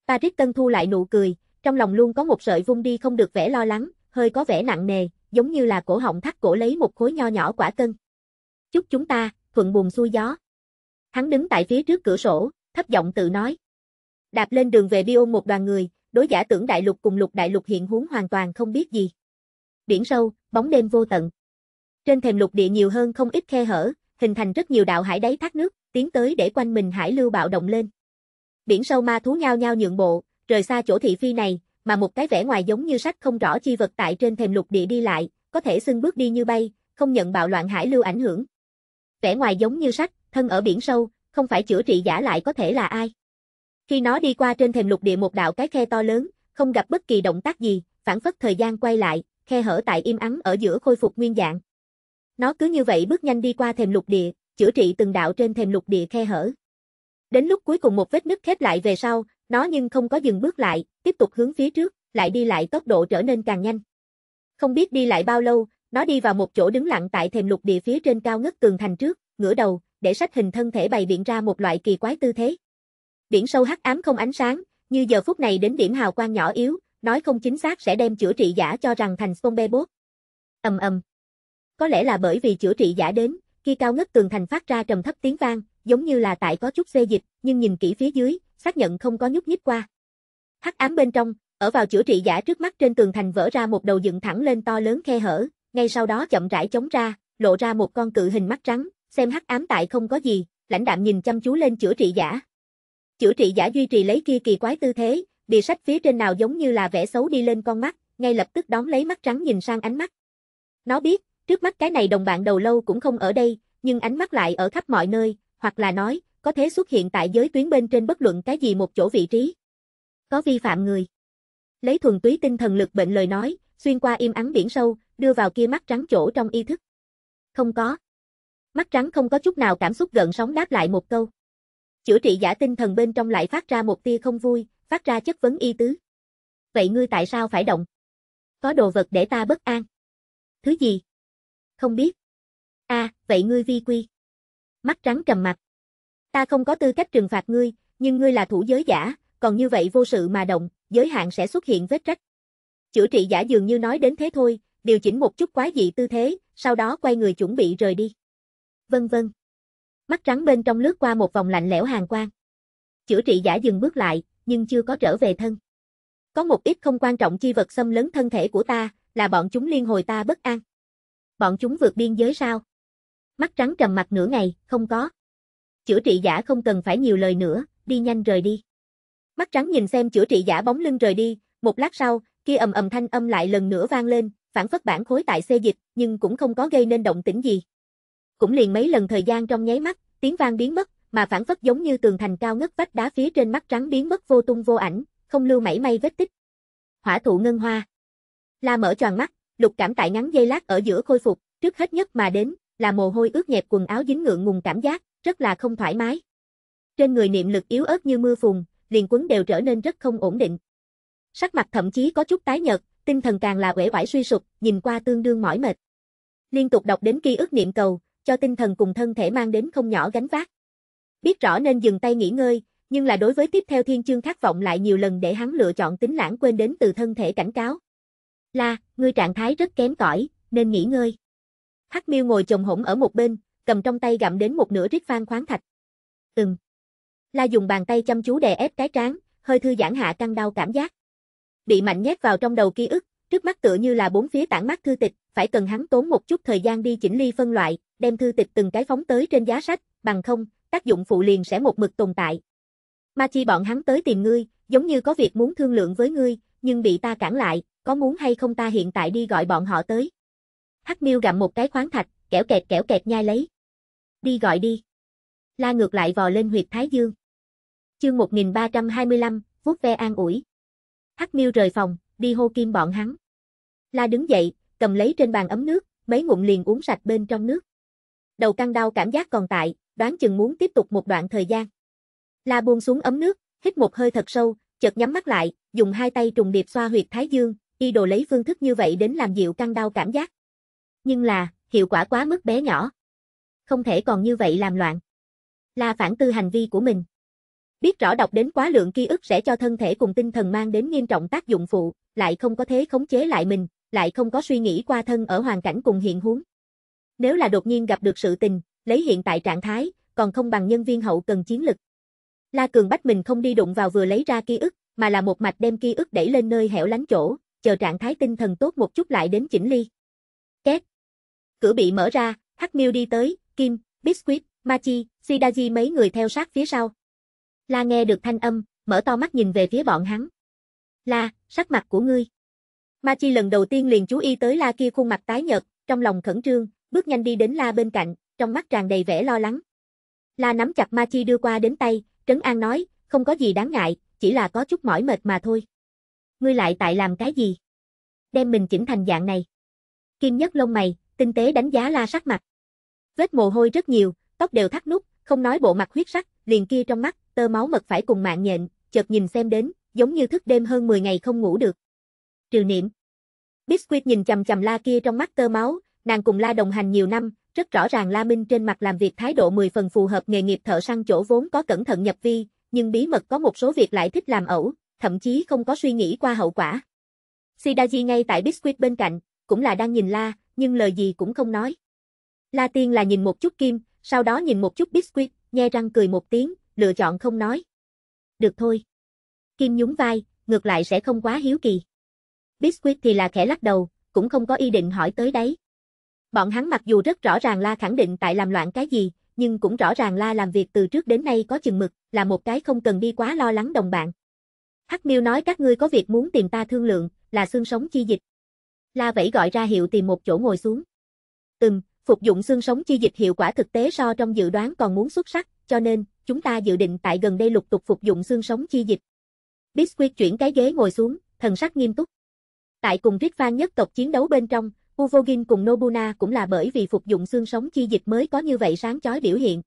Patrick Tân Thu lại nụ cười, trong lòng luôn có một sợi vung đi không được vẻ lo lắng, hơi có vẻ nặng nề, giống như là cổ họng thắt cổ lấy một khối nho nhỏ quả cân. Chúc chúng ta, thuận buồn xuôi gió. Hắn đứng tại phía trước cửa sổ, thấp giọng tự nói. Đạp lên đường về Biô một đoàn người, đối giả tưởng đại lục cùng lục đại lục hiện huống hoàn toàn không biết gì. Biển sâu, bóng đêm vô tận. Trên thềm lục địa nhiều hơn không ít khe hở, hình thành rất nhiều đạo hải đáy thác nước, tiến tới để quanh mình hải lưu bạo động lên. Biển sâu ma thú nhao nhao nhượng bộ, rời xa chỗ thị phi này, mà một cái vẻ ngoài giống như sách không rõ chi vật tại trên thềm lục địa đi lại, có thể xưng bước đi như bay, không nhận bạo loạn hải lưu ảnh hưởng. Vẻ ngoài giống như sách, thân ở biển sâu, không phải chữa trị giả lại có thể là ai. Khi nó đi qua trên thềm lục địa một đạo cái khe to lớn, không gặp bất kỳ động tác gì, phản phất thời gian quay lại, khe hở tại im ắng ở giữa khôi phục nguyên dạng. Nó cứ như vậy bước nhanh đi qua thềm lục địa, chữa trị từng đạo trên thềm lục địa khe hở. Đến lúc cuối cùng một vết nứt khép lại về sau, nó nhưng không có dừng bước lại, tiếp tục hướng phía trước, lại đi lại tốc độ trở nên càng nhanh. Không biết đi lại bao lâu, nó đi vào một chỗ đứng lặng tại thềm lục địa phía trên cao ngất tường thành trước, ngửa đầu, để sách hình thân thể bày biện ra một loại kỳ quái tư thế. Biển sâu hắc ám không ánh sáng, như giờ phút này đến điểm hào quang nhỏ yếu, nói không chính xác sẽ đem chữa trị giả cho rằng thành Spombebot. Ầm ầm. Có lẽ là bởi vì chữa trị giả đến, khi cao ngất tường thành phát ra trầm thấp tiếng vang, giống như là tại có chút xê dịch, nhưng nhìn kỹ phía dưới, xác nhận không có nhúc nhích qua. Hắc ám bên trong, ở vào chữa trị giả trước mắt trên tường thành vỡ ra một đầu dựng thẳng lên to lớn khe hở, ngay sau đó chậm rãi chống ra, lộ ra một con cự hình mắt trắng, xem hắc ám tại không có gì, lãnh đạm nhìn chăm chú lên chữa trị giả. Chữa trị giả duy trì lấy kia kỳ quái tư thế, bìa sách phía trên nào giống như là vẽ xấu đi lên con mắt, ngay lập tức đón lấy mắt trắng nhìn sang ánh mắt. Nó biết, trước mắt cái này đồng bạn đầu lâu cũng không ở đây, nhưng ánh mắt lại ở khắp mọi nơi, hoặc là nói, có thể xuất hiện tại giới tuyến bên trên bất luận cái gì một chỗ vị trí. Có vi phạm người. Lấy thuần túy tinh thần lực bệnh lời nói, xuyên qua im ắng biển sâu, đưa vào kia mắt trắng chỗ trong ý thức. Không có. Mắt trắng không có chút nào cảm xúc gần sóng đáp lại một câu. Chữa trị giả tinh thần bên trong lại phát ra một tia không vui, phát ra chất vấn y tứ. Vậy ngươi tại sao phải động? Có đồ vật để ta bất an. Thứ gì? Không biết. a à, vậy ngươi vi quy. Mắt trắng trầm mặt. Ta không có tư cách trừng phạt ngươi, nhưng ngươi là thủ giới giả, còn như vậy vô sự mà động, giới hạn sẽ xuất hiện vết rách. Chữa trị giả dường như nói đến thế thôi, điều chỉnh một chút quá dị tư thế, sau đó quay người chuẩn bị rời đi. Vân vân. Mắt trắng bên trong lướt qua một vòng lạnh lẽo hàng quang. Chữa trị giả dừng bước lại, nhưng chưa có trở về thân. Có một ít không quan trọng chi vật xâm lấn thân thể của ta, là bọn chúng liên hồi ta bất an. Bọn chúng vượt biên giới sao? Mắt trắng trầm mặt nửa ngày, không có chữa trị giả không cần phải nhiều lời nữa, đi nhanh rời đi. Mắt trắng nhìn xem chữa trị giả bóng lưng rời đi, một lát sau, kia ầm ầm thanh âm lại lần nữa vang lên, phản phất bản khối tại xê dịch, nhưng cũng không có gây nên động tĩnh gì. Cũng liền mấy lần thời gian trong nháy mắt, tiếng vang biến mất, mà phản phất giống như tường thành cao ngất vách đá phía trên mắt trắng biến mất vô tung vô ảnh, không lưu mảy may vết tích. Hỏa thụ ngân hoa. La mở tròn mắt, lục cảm tại ngắn giây lát ở giữa khôi phục, trước hết nhất mà đến, là mồ hôi ướt nhẹp quần áo dính ngượng ngùng cảm giác, rất là không thoải mái. Trên người niệm lực yếu ớt như mưa phùn, liền quấn đều trở nên rất không ổn định. Sắc mặt thậm chí có chút tái nhợt, tinh thần càng là uể oải suy sụp, nhìn qua tương đương mỏi mệt. Liên tục đọc đến ký ức niệm cầu, cho tinh thần cùng thân thể mang đến không nhỏ gánh vác. Biết rõ nên dừng tay nghỉ ngơi, nhưng là đối với tiếp theo thiên chương khát vọng lại nhiều lần để hắn lựa chọn tính lãng quên đến từ thân thể cảnh cáo. La, ngươi trạng thái rất kém cỏi, nên nghỉ ngơi. Hắc Miêu ngồi chồng hổm ở một bên, cầm trong tay gặm đến một nửa rít phan khoáng thạch. Từng. La dùng bàn tay chăm chú đè ép cái trán, hơi thư giãn hạ căng đau cảm giác. Bị mạnh nhét vào trong đầu ký ức, trước mắt tựa như là bốn phía tản mát thư tịch, phải cần hắn tốn một chút thời gian đi chỉnh ly phân loại, đem thư tịch từng cái phóng tới trên giá sách, bằng không, tác dụng phụ liền sẽ một mực tồn tại. Ma chi bọn hắn tới tìm ngươi, giống như có việc muốn thương lượng với ngươi, nhưng bị ta cản lại, có muốn hay không ta hiện tại đi gọi bọn họ tới. Hắc Miêu gặm một cái khoáng thạch, kẻo kẹt kẻo kẹt nhai lấy. Đi gọi đi. La ngược lại vò lên huyệt Thái Dương. Chương 1325, vuốt ve an ủi. Hắc Miêu rời phòng, đi hô kim bọn hắn. La đứng dậy, cầm lấy trên bàn ấm nước, mấy ngụm liền uống sạch bên trong nước. Đầu căng đau cảm giác còn tại, đoán chừng muốn tiếp tục một đoạn thời gian. La buông xuống ấm nước, hít một hơi thật sâu, chợt nhắm mắt lại, dùng hai tay trùng điệp xoa huyệt thái dương, y đồ lấy phương thức như vậy đến làm dịu căng đau cảm giác. Nhưng là, hiệu quả quá mức bé nhỏ không thể còn như vậy làm loạn. là phản tư hành vi của mình. Biết rõ đọc đến quá lượng ký ức sẽ cho thân thể cùng tinh thần mang đến nghiêm trọng tác dụng phụ, lại không có thế khống chế lại mình, lại không có suy nghĩ qua thân ở hoàn cảnh cùng hiện huống. Nếu là đột nhiên gặp được sự tình, lấy hiện tại trạng thái, còn không bằng nhân viên hậu cần chiến lực. La Cường bắt mình không đi đụng vào vừa lấy ra ký ức, mà là một mạch đem ký ức đẩy lên nơi hẻo lánh chỗ, chờ trạng thái tinh thần tốt một chút lại đến chỉnh ly. Két. Cửa bị mở ra, Hắc Miêu đi tới, Kim, Biscuit, Machi, Sidaji mấy người theo sát phía sau. La nghe được thanh âm, mở to mắt nhìn về phía bọn hắn. La, sắc mặt của ngươi. Machi lần đầu tiên liền chú ý tới La kia khuôn mặt tái nhợt, trong lòng khẩn trương, bước nhanh đi đến La bên cạnh, trong mắt tràn đầy vẻ lo lắng. La nắm chặt Machi đưa qua đến tay, trấn an nói, không có gì đáng ngại, chỉ là có chút mỏi mệt mà thôi. Ngươi lại tại làm cái gì? Đem mình chỉnh thành dạng này. Kim nhất lông mày, tinh tế đánh giá La sắc mặt vết mồ hôi rất nhiều, tóc đều thắt nút, không nói bộ mặt huyết sắc, liền kia trong mắt, tơ máu mật phải cùng mạng nhện, chợt nhìn xem đến, giống như thức đêm hơn 10 ngày không ngủ được. Trừ niệm. Biscuit nhìn chầm chầm la kia trong mắt tơ máu, nàng cùng la đồng hành nhiều năm, rất rõ ràng la minh trên mặt làm việc thái độ 10 phần phù hợp nghề nghiệp thợ săn chỗ vốn có cẩn thận nhập vi, nhưng bí mật có một số việc lại thích làm ẩu, thậm chí không có suy nghĩ qua hậu quả. Sidaji ngay tại Biscuit bên cạnh, cũng là đang nhìn la, nhưng lời gì cũng không nói. La Tiên là nhìn một chút kim, sau đó nhìn một chút biscuit, nghe răng cười một tiếng, lựa chọn không nói. Được thôi. Kim nhún vai, ngược lại sẽ không quá hiếu kỳ. Biscuit thì là khẽ lắc đầu, cũng không có ý định hỏi tới đấy. Bọn hắn mặc dù rất rõ ràng La khẳng định tại làm loạn cái gì, nhưng cũng rõ ràng La làm việc từ trước đến nay có chừng mực, là một cái không cần đi quá lo lắng đồng bạn. Hắc Miêu nói các ngươi có việc muốn tìm ta thương lượng, là xương sống chi dịch. La vẫy gọi ra hiệu tìm một chỗ ngồi xuống. Ừm, phục dụng xương sống chi dịch hiệu quả thực tế so trong dự đoán còn muốn xuất sắc, cho nên, chúng ta dự định tại gần đây lục tục phục dụng xương sống chi dịch. Biscuit chuyển cái ghế ngồi xuống, thần sắc nghiêm túc. Tại cùng Rít phan nhất tộc chiến đấu bên trong, Uvogin cùng Nobuna cũng là bởi vì phục dụng xương sống chi dịch mới có như vậy sáng chói biểu hiện.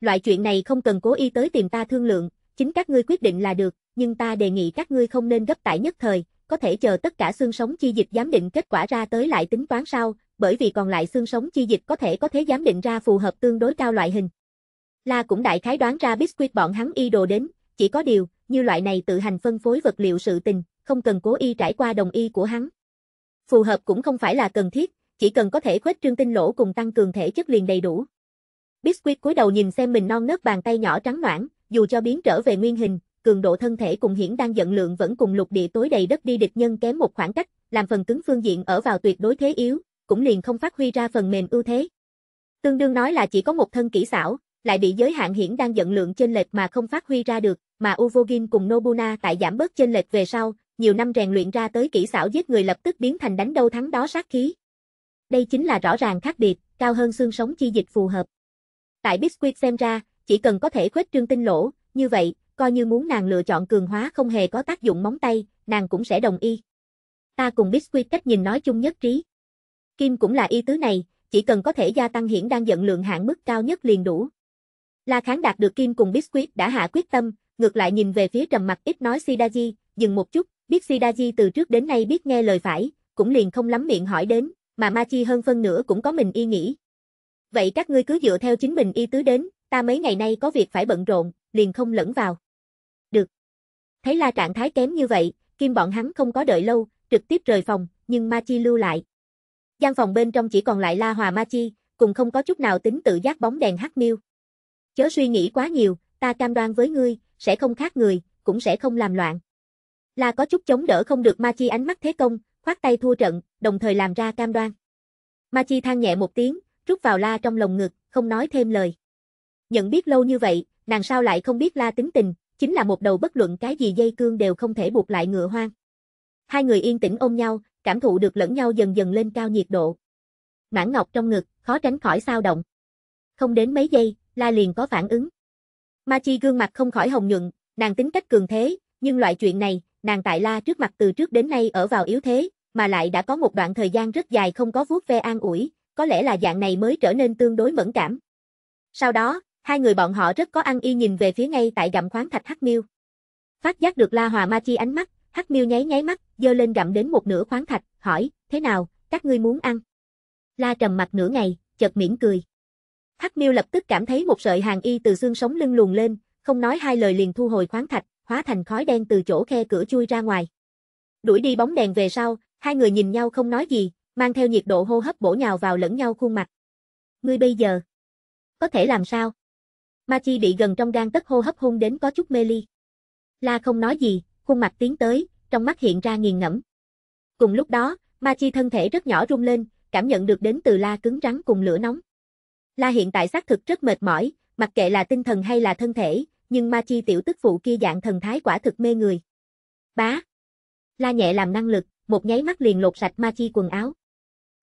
Loại chuyện này không cần cố ý tới tìm ta thương lượng, chính các ngươi quyết định là được, nhưng ta đề nghị các ngươi không nên gấp tại nhất thời, có thể chờ tất cả xương sống chi dịch giám định kết quả ra tới lại tính toán sau, bởi vì còn lại xương sống chi dịch có thể có thế giám định ra phù hợp tương đối cao loại hình. La cũng đại khái đoán ra Biscuit bọn hắn y đồ đến, chỉ có điều, như loại này tự hành phân phối vật liệu sự tình, không cần cố y trải qua đồng y của hắn. Phù hợp cũng không phải là cần thiết, chỉ cần có thể khuếch trương tinh lỗ cùng tăng cường thể chất liền đầy đủ. Biscuit cúi đầu nhìn xem mình non nớt bàn tay nhỏ trắng noãn, dù cho biến trở về nguyên hình, cường độ thân thể cùng hiển đang giận lượng vẫn cùng lục địa tối đầy đất đi địch nhân kém một khoảng cách, làm phần cứng phương diện ở vào tuyệt đối thế yếu, cũng liền không phát huy ra phần mềm ưu thế. Tương đương nói là chỉ có một thân kỹ xảo, lại bị giới hạn hiển đang dẫn lượng trên lệch mà không phát huy ra được, mà Uvogin cùng Nobuna tại giảm bớt trên lệch về sau, nhiều năm rèn luyện ra tới kỹ xảo giết người lập tức biến thành đánh đâu thắng đó sát khí. Đây chính là rõ ràng khác biệt, cao hơn xương sống chi dịch phù hợp. Tại Biscuit xem ra, chỉ cần có thể khuếch trương tinh lỗ, như vậy, coi như muốn nàng lựa chọn cường hóa không hề có tác dụng móng tay, nàng cũng sẽ đồng ý. Ta cùng Biscuit cách nhìn nói chung nhất trí. Kim cũng là y tứ này, chỉ cần có thể gia tăng hiển đang dẫn lượng hạn mức cao nhất liền đủ. La Kháng đạt được Kim cùng Biscuit đã hạ quyết tâm, ngược lại nhìn về phía trầm mặt ít nói Sidaji, dừng một chút, biết Sidaji từ trước đến nay biết nghe lời phải, cũng liền không lắm miệng hỏi đến, mà Machi hơn phân nữa cũng có mình y nghĩ. Vậy các ngươi cứ dựa theo chính mình y tứ đến, ta mấy ngày nay có việc phải bận rộn, liền không lẫn vào. Được. Thấy La trạng thái kém như vậy, Kim bọn hắn không có đợi lâu, trực tiếp rời phòng, nhưng Machi lưu lại. Gian phòng bên trong chỉ còn lại La Hòa Ma Chi, cùng không có chút nào tính tự giác bóng đèn hắc miêu. Chớ suy nghĩ quá nhiều, ta cam đoan với ngươi, sẽ không khác người, cũng sẽ không làm loạn. La có chút chống đỡ không được Ma Chi ánh mắt thế công, khoát tay thua trận, đồng thời làm ra cam đoan. Ma Chi than nhẹ một tiếng, rút vào La trong lồng ngực, không nói thêm lời. Nhận biết lâu như vậy, nàng sao lại không biết La tính tình, chính là một đầu bất luận cái gì dây cương đều không thể buộc lại ngựa hoang. Hai người yên tĩnh ôm nhau, cảm thụ được lẫn nhau dần dần lên cao nhiệt độ. Mãn Ngọc trong ngực, khó tránh khỏi sao động. Không đến mấy giây, La liền có phản ứng. Ma Chi gương mặt không khỏi hồng nhuận, nàng tính cách cường thế, nhưng loại chuyện này, nàng tại La trước mặt từ trước đến nay ở vào yếu thế, mà lại đã có một đoạn thời gian rất dài không có vuốt ve an ủi, có lẽ là dạng này mới trở nên tương đối mẫn cảm. Sau đó, hai người bọn họ rất có ăn y nhìn về phía ngay tại gặm khoáng thạch Hắc Miêu. Phát giác được La Hòa Ma Chi ánh mắt, Hắc Miêu nháy nháy mắt, giơ lên gặm đến một nửa khoáng thạch, hỏi, thế nào, các ngươi muốn ăn? La trầm mặt nửa ngày, chợt mỉm cười. Hắc Miêu lập tức cảm thấy một sợi hàng y từ xương sống lưng luồn lên, không nói hai lời liền thu hồi khoáng thạch, hóa thành khói đen từ chỗ khe cửa chui ra ngoài. Đuổi đi bóng đèn về sau, hai người nhìn nhau không nói gì, mang theo nhiệt độ hô hấp bổ nhào vào lẫn nhau khuôn mặt. Ngươi bây giờ có thể làm sao? Ma Chi bị gần trong gan tất hô hấp hung đến có chút mê ly. La không nói gì, khuôn mặt tiến tới, trong mắt hiện ra nghiền ngẫm. Cùng lúc đó, Ma Chi thân thể rất nhỏ rung lên, cảm nhận được đến từ La cứng rắn cùng lửa nóng. La hiện tại xác thực rất mệt mỏi, mặc kệ là tinh thần hay là thân thể, nhưng Ma Chi tiểu tức phụ kia dạng thần thái quả thực mê người. Bá. La nhẹ làm năng lực, một nháy mắt liền lột sạch Ma Chi quần áo.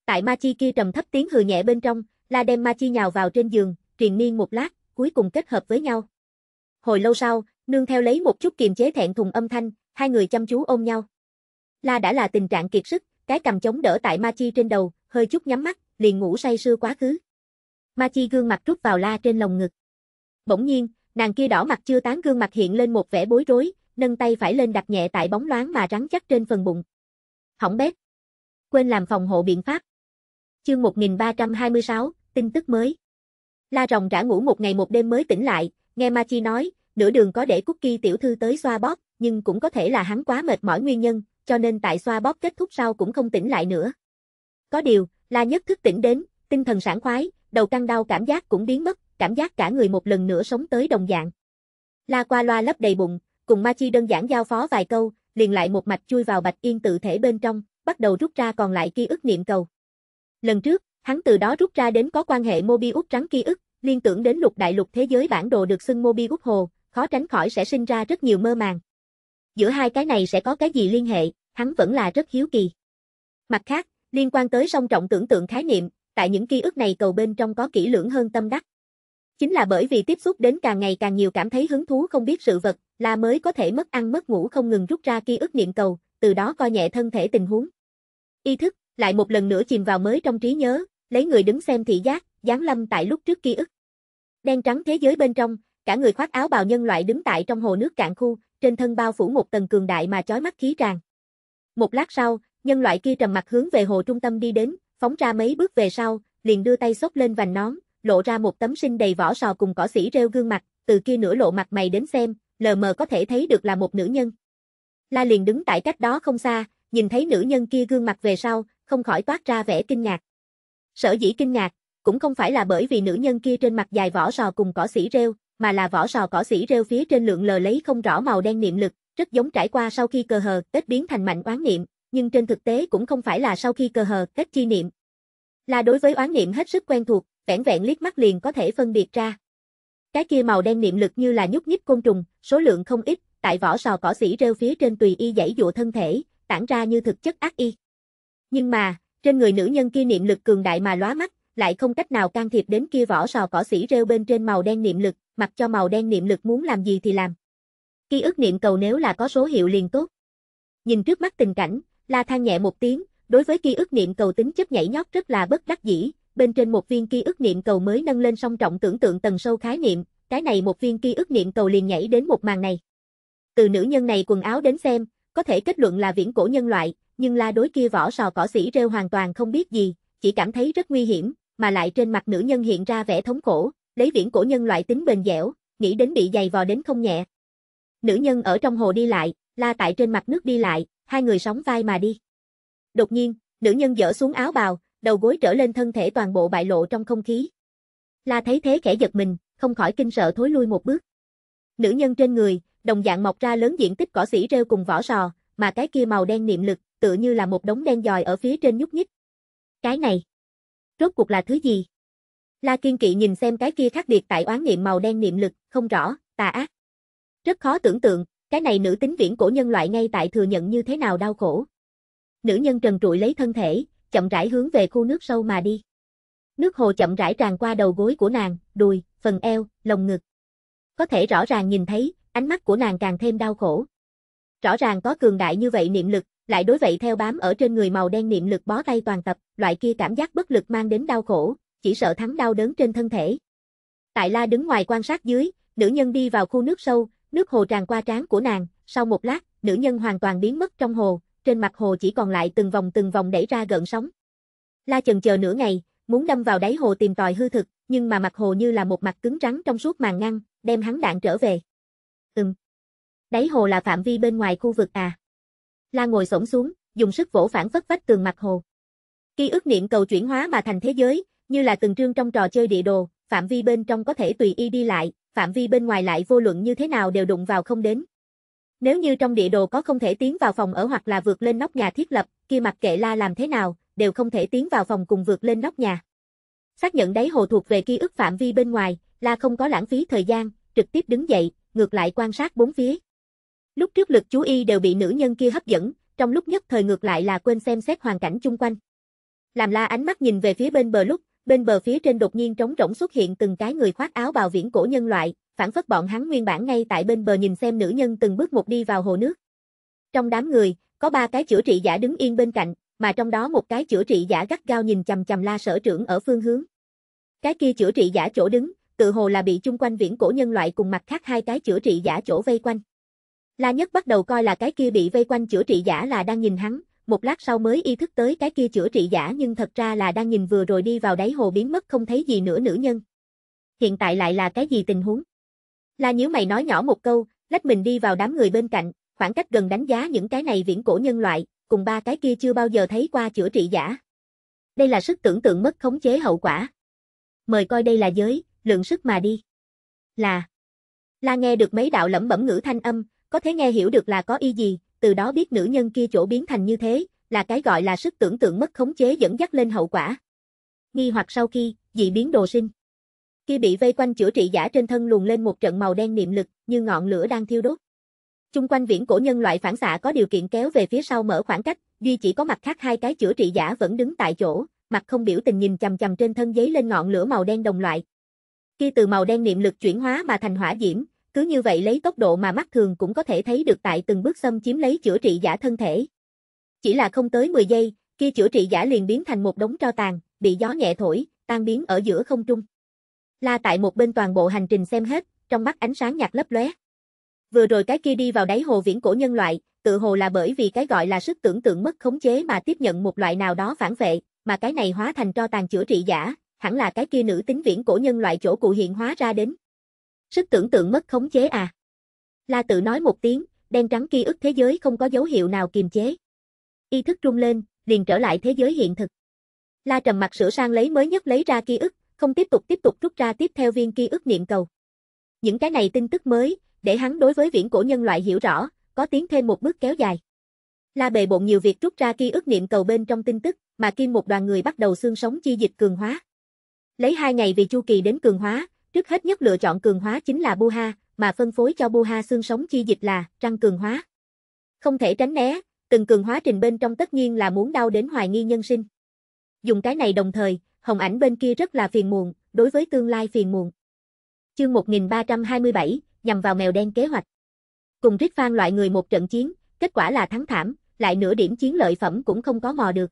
Tại Ma Chi kia trầm thấp tiếng hừ nhẹ bên trong, La đem Ma Chi nhào vào trên giường, truyền miên một lát, cuối cùng kết hợp với nhau. Hồi lâu sau, Nương theo lấy một chút kiềm chế thẹn thùng âm thanh, hai người chăm chú ôm nhau. La đã là tình trạng kiệt sức, cái cầm chống đỡ tại Ma Chi trên đầu, hơi chút nhắm mắt, liền ngủ say sưa quá khứ. Ma Chi gương mặt rút vào La trên lồng ngực. Bỗng nhiên, nàng kia đỏ mặt chưa tán gương mặt hiện lên một vẻ bối rối, nâng tay phải lên đặt nhẹ tại bóng loáng mà rắn chắc trên phần bụng. Hỏng bét. Quên làm phòng hộ biện pháp. Chương 1326, tin tức mới. La rồng rã ngủ một ngày một đêm mới tỉnh lại, nghe Ma Chi nói, nửa đường có để Cookie tiểu thư tới xoa bóp, nhưng cũng có thể là hắn quá mệt mỏi nguyên nhân, cho nên tại xoa bóp kết thúc sau cũng không tỉnh lại nữa. Có điều, La Nhất thức tỉnh đến, tinh thần sảng khoái, đầu căng đau cảm giác cũng biến mất, cảm giác cả người một lần nữa sống tới đồng dạng. La qua loa lấp đầy bụng, cùng Ma Chi đơn giản giao phó vài câu, liền lại một mạch chui vào Bạch Yên tự thể bên trong, bắt đầu rút ra còn lại ký ức niệm cầu. Lần trước, hắn từ đó rút ra đến có quan hệ Mobius trắng ký ức, liên tưởng đến lục đại lục thế giới bản đồ được xưng Mobius hồ, khó tránh khỏi sẽ sinh ra rất nhiều mơ màng. Giữa hai cái này sẽ có cái gì liên hệ, hắn vẫn là rất hiếu kỳ. Mặt khác, liên quan tới song trọng tưởng tượng khái niệm, tại những ký ức này cầu bên trong có kỹ lưỡng hơn tâm đắc. Chính là bởi vì tiếp xúc đến càng ngày càng nhiều cảm thấy hứng thú không biết sự vật, là mới có thể mất ăn mất ngủ không ngừng rút ra ký ức niệm cầu, từ đó coi nhẹ thân thể tình huống. Ý thức, lại một lần nữa chìm vào mới trong trí nhớ, lấy người đứng xem thị giác, giáng lâm tại lúc trước ký ức. Đen trắng thế giới bên trong, Cả người khoác áo bào nhân loại đứng tại trong hồ nước cạn khu, trên thân bao phủ một tầng cường đại mà chói mắt khí tràn. Một lát sau, nhân loại kia trầm mặt hướng về hồ trung tâm đi đến, phóng ra mấy bước về sau, liền đưa tay xốc lên vành nón, lộ ra một tấm sinh đầy vỏ sò cùng cỏ xỉ rêu gương mặt, từ kia nửa lộ mặt mày đến xem, lờ mờ có thể thấy được là một nữ nhân. La liền đứng tại cách đó không xa, nhìn thấy nữ nhân kia gương mặt về sau, không khỏi toát ra vẻ kinh ngạc. Sở dĩ kinh ngạc, cũng không phải là bởi vì nữ nhân kia trên mặt dài vỏ sò cùng cỏ xỉ rêu, mà là vỏ sò cỏ xỉ rêu phía trên lượng lờ lấy không rõ màu đen niệm lực, rất giống trải qua sau khi cơ hờ kết biến thành mạnh oán niệm, nhưng trên thực tế cũng không phải là sau khi cơ hờ kết chi niệm. Là đối với oán niệm hết sức quen thuộc, vẻn vẹn liếc mắt liền có thể phân biệt ra. Cái kia màu đen niệm lực như là nhúc nhích côn trùng, số lượng không ít, tại vỏ sò cỏ xỉ rêu phía trên tùy y dãy dụa thân thể, tản ra như thực chất ác y. Nhưng mà, trên người nữ nhân kia niệm lực cường đại mà lóa mắt, lại không cách nào can thiệp đến kia vỏ sò cỏ xỉ rêu bên trên màu đen niệm lực, mặc cho màu đen niệm lực muốn làm gì thì làm. Ký ức niệm cầu nếu là có số hiệu liền tốt. Nhìn trước mắt tình cảnh, La than nhẹ một tiếng, đối với ký ức niệm cầu tính chất nhảy nhót rất là bất đắc dĩ, bên trên một viên ký ức niệm cầu mới nâng lên song trọng tưởng tượng tầng sâu khái niệm, cái này một viên ký ức niệm cầu liền nhảy đến một màn này. Từ nữ nhân này quần áo đến xem, có thể kết luận là viễn cổ nhân loại, nhưng la đối kia vỏ sò cỏ xỉ rêu hoàn toàn không biết gì, chỉ cảm thấy rất nguy hiểm, mà lại trên mặt nữ nhân hiện ra vẻ thống khổ, lấy viễn cổ nhân loại tính bền dẻo, nghĩ đến bị giày vò đến không nhẹ. Nữ nhân ở trong hồ đi lại, la tại trên mặt nước đi lại, hai người sóng vai mà đi. Đột nhiên, nữ nhân dỡ xuống áo bào, đầu gối trở lên thân thể toàn bộ bại lộ trong không khí. La thấy thế khẽ giật mình, không khỏi kinh sợ thối lui một bước. Nữ nhân trên người, đồng dạng mọc ra lớn diện tích cỏ xỉ rêu cùng vỏ sò, mà cái kia màu đen niệm lực, tựa như là một đống đen dòi ở phía trên nhúc nhích. Cái này Rốt cuộc là thứ gì? La Kiên Kỵ nhìn xem cái kia khác biệt tại oán niệm màu đen niệm lực, không rõ, tà ác. Rất khó tưởng tượng, cái này nữ tính viễn cổ nhân loại ngay tại thừa nhận như thế nào đau khổ. Nữ nhân trần trụi lấy thân thể, chậm rãi hướng về khu nước sâu mà đi. Nước hồ chậm rãi tràn qua đầu gối của nàng, đùi, phần eo, lồng ngực. Có thể rõ ràng nhìn thấy, ánh mắt của nàng càng thêm đau khổ. Rõ ràng có cường đại như vậy niệm lực, lại đối vậy theo bám ở trên người màu đen niệm lực bó tay toàn tập, loại kia cảm giác bất lực mang đến đau khổ, chỉ sợ thắng đau đớn trên thân thể. Tại La đứng ngoài quan sát dưới, nữ nhân đi vào khu nước sâu, nước hồ tràn qua trán của nàng, sau một lát, nữ nhân hoàn toàn biến mất trong hồ, trên mặt hồ chỉ còn lại từng vòng từng vòng đẩy ra gợn sóng. La chần chờ nửa ngày, muốn đâm vào đáy hồ tìm tòi hư thực, nhưng mà mặt hồ như là một mặt cứng rắn trong suốt màn ngăn, đem hắn đạn trở về. Ừm. Đáy hồ là phạm vi bên ngoài khu vực à? La ngồi xổm xuống, dùng sức vỗ phản phất vách tường mặt hồ. Ký ức niệm cầu chuyển hóa mà thành thế giới, như là từng trương trong trò chơi địa đồ, phạm vi bên trong có thể tùy y đi lại, phạm vi bên ngoài lại vô luận như thế nào đều đụng vào không đến. Nếu như trong địa đồ có không thể tiến vào phòng ở hoặc là vượt lên nóc nhà thiết lập, kia mặc kệ la làm thế nào, đều không thể tiến vào phòng cùng vượt lên nóc nhà. Xác nhận đáy hồ thuộc về ký ức phạm vi bên ngoài, la không có lãng phí thời gian, trực tiếp đứng dậy, ngược lại quan sát bốn phía. Lúc trước lực chú y đều bị nữ nhân kia hấp dẫn, trong lúc nhất thời ngược lại là quên xem xét hoàn cảnh chung quanh. Làm la ánh mắt nhìn về phía bên bờ lúc, bên bờ phía trên đột nhiên trống rỗng xuất hiện từng cái người khoác áo bào viễn cổ nhân loại, phản phất bọn hắn nguyên bản ngay tại bên bờ nhìn xem nữ nhân từng bước một đi vào hồ nước. Trong đám người, có ba cái chữa trị giả đứng yên bên cạnh, mà trong đó một cái chữa trị giả gắt gao nhìn chằm chằm la sở trưởng ở phương hướng. Cái kia chữa trị giả chỗ đứng, tự hồ là bị chung quanh viễn cổ nhân loại cùng mặt khác hai cái chữa trị giả chỗ vây quanh. La Nhất bắt đầu coi là cái kia bị vây quanh chữa trị giả là đang nhìn hắn, một lát sau mới ý thức tới cái kia chữa trị giả nhưng thật ra là đang nhìn vừa rồi đi vào đáy hồ biến mất không thấy gì nữa nữ nhân. Hiện tại lại là cái gì tình huống? La nhíu mày nói nhỏ một câu, lách mình đi vào đám người bên cạnh, khoảng cách gần đánh giá những cái này viễn cổ nhân loại, cùng ba cái kia chưa bao giờ thấy qua chữa trị giả. Đây là sức tưởng tượng mất khống chế hậu quả. Mời coi đây là giới, lượng sức mà đi. Là. La nghe được mấy đạo lẩm bẩm ngữ thanh âm, có thể nghe hiểu được là có y gì, từ đó biết nữ nhân kia chỗ biến thành như thế, là cái gọi là sức tưởng tượng mất khống chế dẫn dắt lên hậu quả. Nghi hoặc sau khi, dị biến đồ sinh. Khi bị vây quanh chữa trị giả trên thân luồn lên một trận màu đen niệm lực, như ngọn lửa đang thiêu đốt. Trung quanh viễn cổ nhân loại phản xạ có điều kiện kéo về phía sau mở khoảng cách, duy chỉ có mặt khác hai cái chữa trị giả vẫn đứng tại chỗ, mặt không biểu tình nhìn chằm chằm trên thân giấy lên ngọn lửa màu đen đồng loại. Khi từ màu đen niệm lực chuyển hóa mà thành hỏa diễm, cứ như vậy lấy tốc độ mà mắt thường cũng có thể thấy được tại từng bước xâm chiếm lấy chữa trị giả thân thể. Chỉ là không tới 10 giây, kia chữa trị giả liền biến thành một đống tro tàn, bị gió nhẹ thổi, tan biến ở giữa không trung. La tại một bên toàn bộ hành trình xem hết, trong mắt ánh sáng nhạt lấp lóe. Vừa rồi cái kia đi vào đáy hồ viễn cổ nhân loại, tự hồ là bởi vì cái gọi là sức tưởng tượng mất khống chế mà tiếp nhận một loại nào đó phản vệ, mà cái này hóa thành tro tàn chữa trị giả, hẳn là cái kia nữ tính viễn cổ nhân loại chỗ cụ hiện hóa ra đến sức tưởng tượng mất khống chế à. La tự nói một tiếng, đen trắng ký ức thế giới không có dấu hiệu nào kiềm chế. ý thức trung lên, liền trở lại thế giới hiện thực. La trầm mặt sửa sang lấy mới nhất lấy ra ký ức, không tiếp tục tiếp tục rút ra tiếp theo viên ký ức niệm cầu. Những cái này tin tức mới, để hắn đối với viễn cổ nhân loại hiểu rõ, có tiến thêm một bước kéo dài. La bề bộn nhiều việc rút ra ký ức niệm cầu bên trong tin tức, mà kim một đoàn người bắt đầu xương sống chi dịch cường hóa. Lấy hai ngày vì chu kỳ đến cường hóa, Trước hết nhất lựa chọn cường hóa chính là Buha, mà phân phối cho Buha xương sống chi dịch là răng cường hóa. Không thể tránh né, từng cường hóa trình bên trong tất nhiên là muốn đau đến hoài nghi nhân sinh. Dùng cái này đồng thời, hồng ảnh bên kia rất là phiền muộn, đối với tương lai phiền muộn. Chương 1327, nhằm vào mèo đen kế hoạch. Cùng Rít Phan loại người một trận chiến, kết quả là thắng thảm, lại nửa điểm chiến lợi phẩm cũng không có mò được.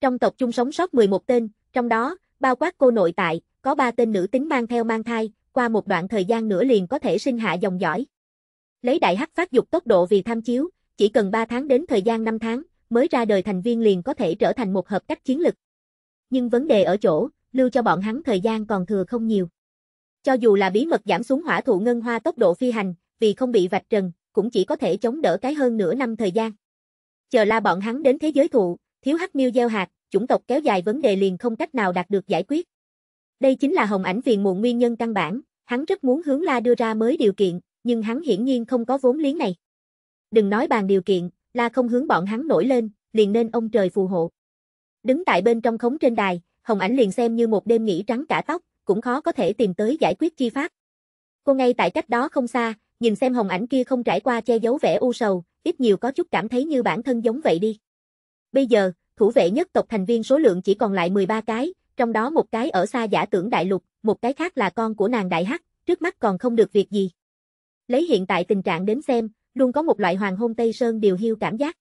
Trong tộc chung sống sót 11 tên, trong đó, bao quát cô nội tại, có ba tên nữ tính mang theo mang thai, qua một đoạn thời gian nữa liền có thể sinh hạ dòng dõi. Lấy đại hắc phát dục tốc độ vì tham chiếu, chỉ cần 3 tháng đến thời gian 5 tháng, mới ra đời thành viên liền có thể trở thành một hợp cách chiến lực. Nhưng vấn đề ở chỗ, lưu cho bọn hắn thời gian còn thừa không nhiều. Cho dù là bí mật giảm xuống hỏa thụ ngân hoa tốc độ phi hành, vì không bị vạch trần, cũng chỉ có thể chống đỡ cái hơn nửa năm thời gian. Chờ la bọn hắn đến thế giới thụ, thiếu hắc miêu gieo hạt, chủng tộc kéo dài vấn đề liền không cách nào đạt được giải quyết. Đây chính là Hồng Ảnh Viền muộn nguyên nhân căn bản, hắn rất muốn hướng La đưa ra mới điều kiện, nhưng hắn hiển nhiên không có vốn liếng này. Đừng nói bàn điều kiện, La không hướng bọn hắn nổi lên, liền nên ông trời phù hộ. Đứng tại bên trong khống trên đài, Hồng Ảnh liền xem như một đêm nghỉ trắng cả tóc, cũng khó có thể tìm tới giải quyết chi pháp. Cô ngay tại cách đó không xa, nhìn xem Hồng Ảnh kia không trải qua che giấu vẻ u sầu, ít nhiều có chút cảm thấy như bản thân giống vậy đi. Bây giờ, thủ vệ nhất tộc thành viên số lượng chỉ còn lại 13 cái, trong đó một cái ở xa giả tưởng đại lục, một cái khác là con của nàng đại hắc, trước mắt còn không được việc gì. Lấy hiện tại tình trạng đến xem, luôn có một loại hoàng hôn Tây Sơn điều hiu cảm giác.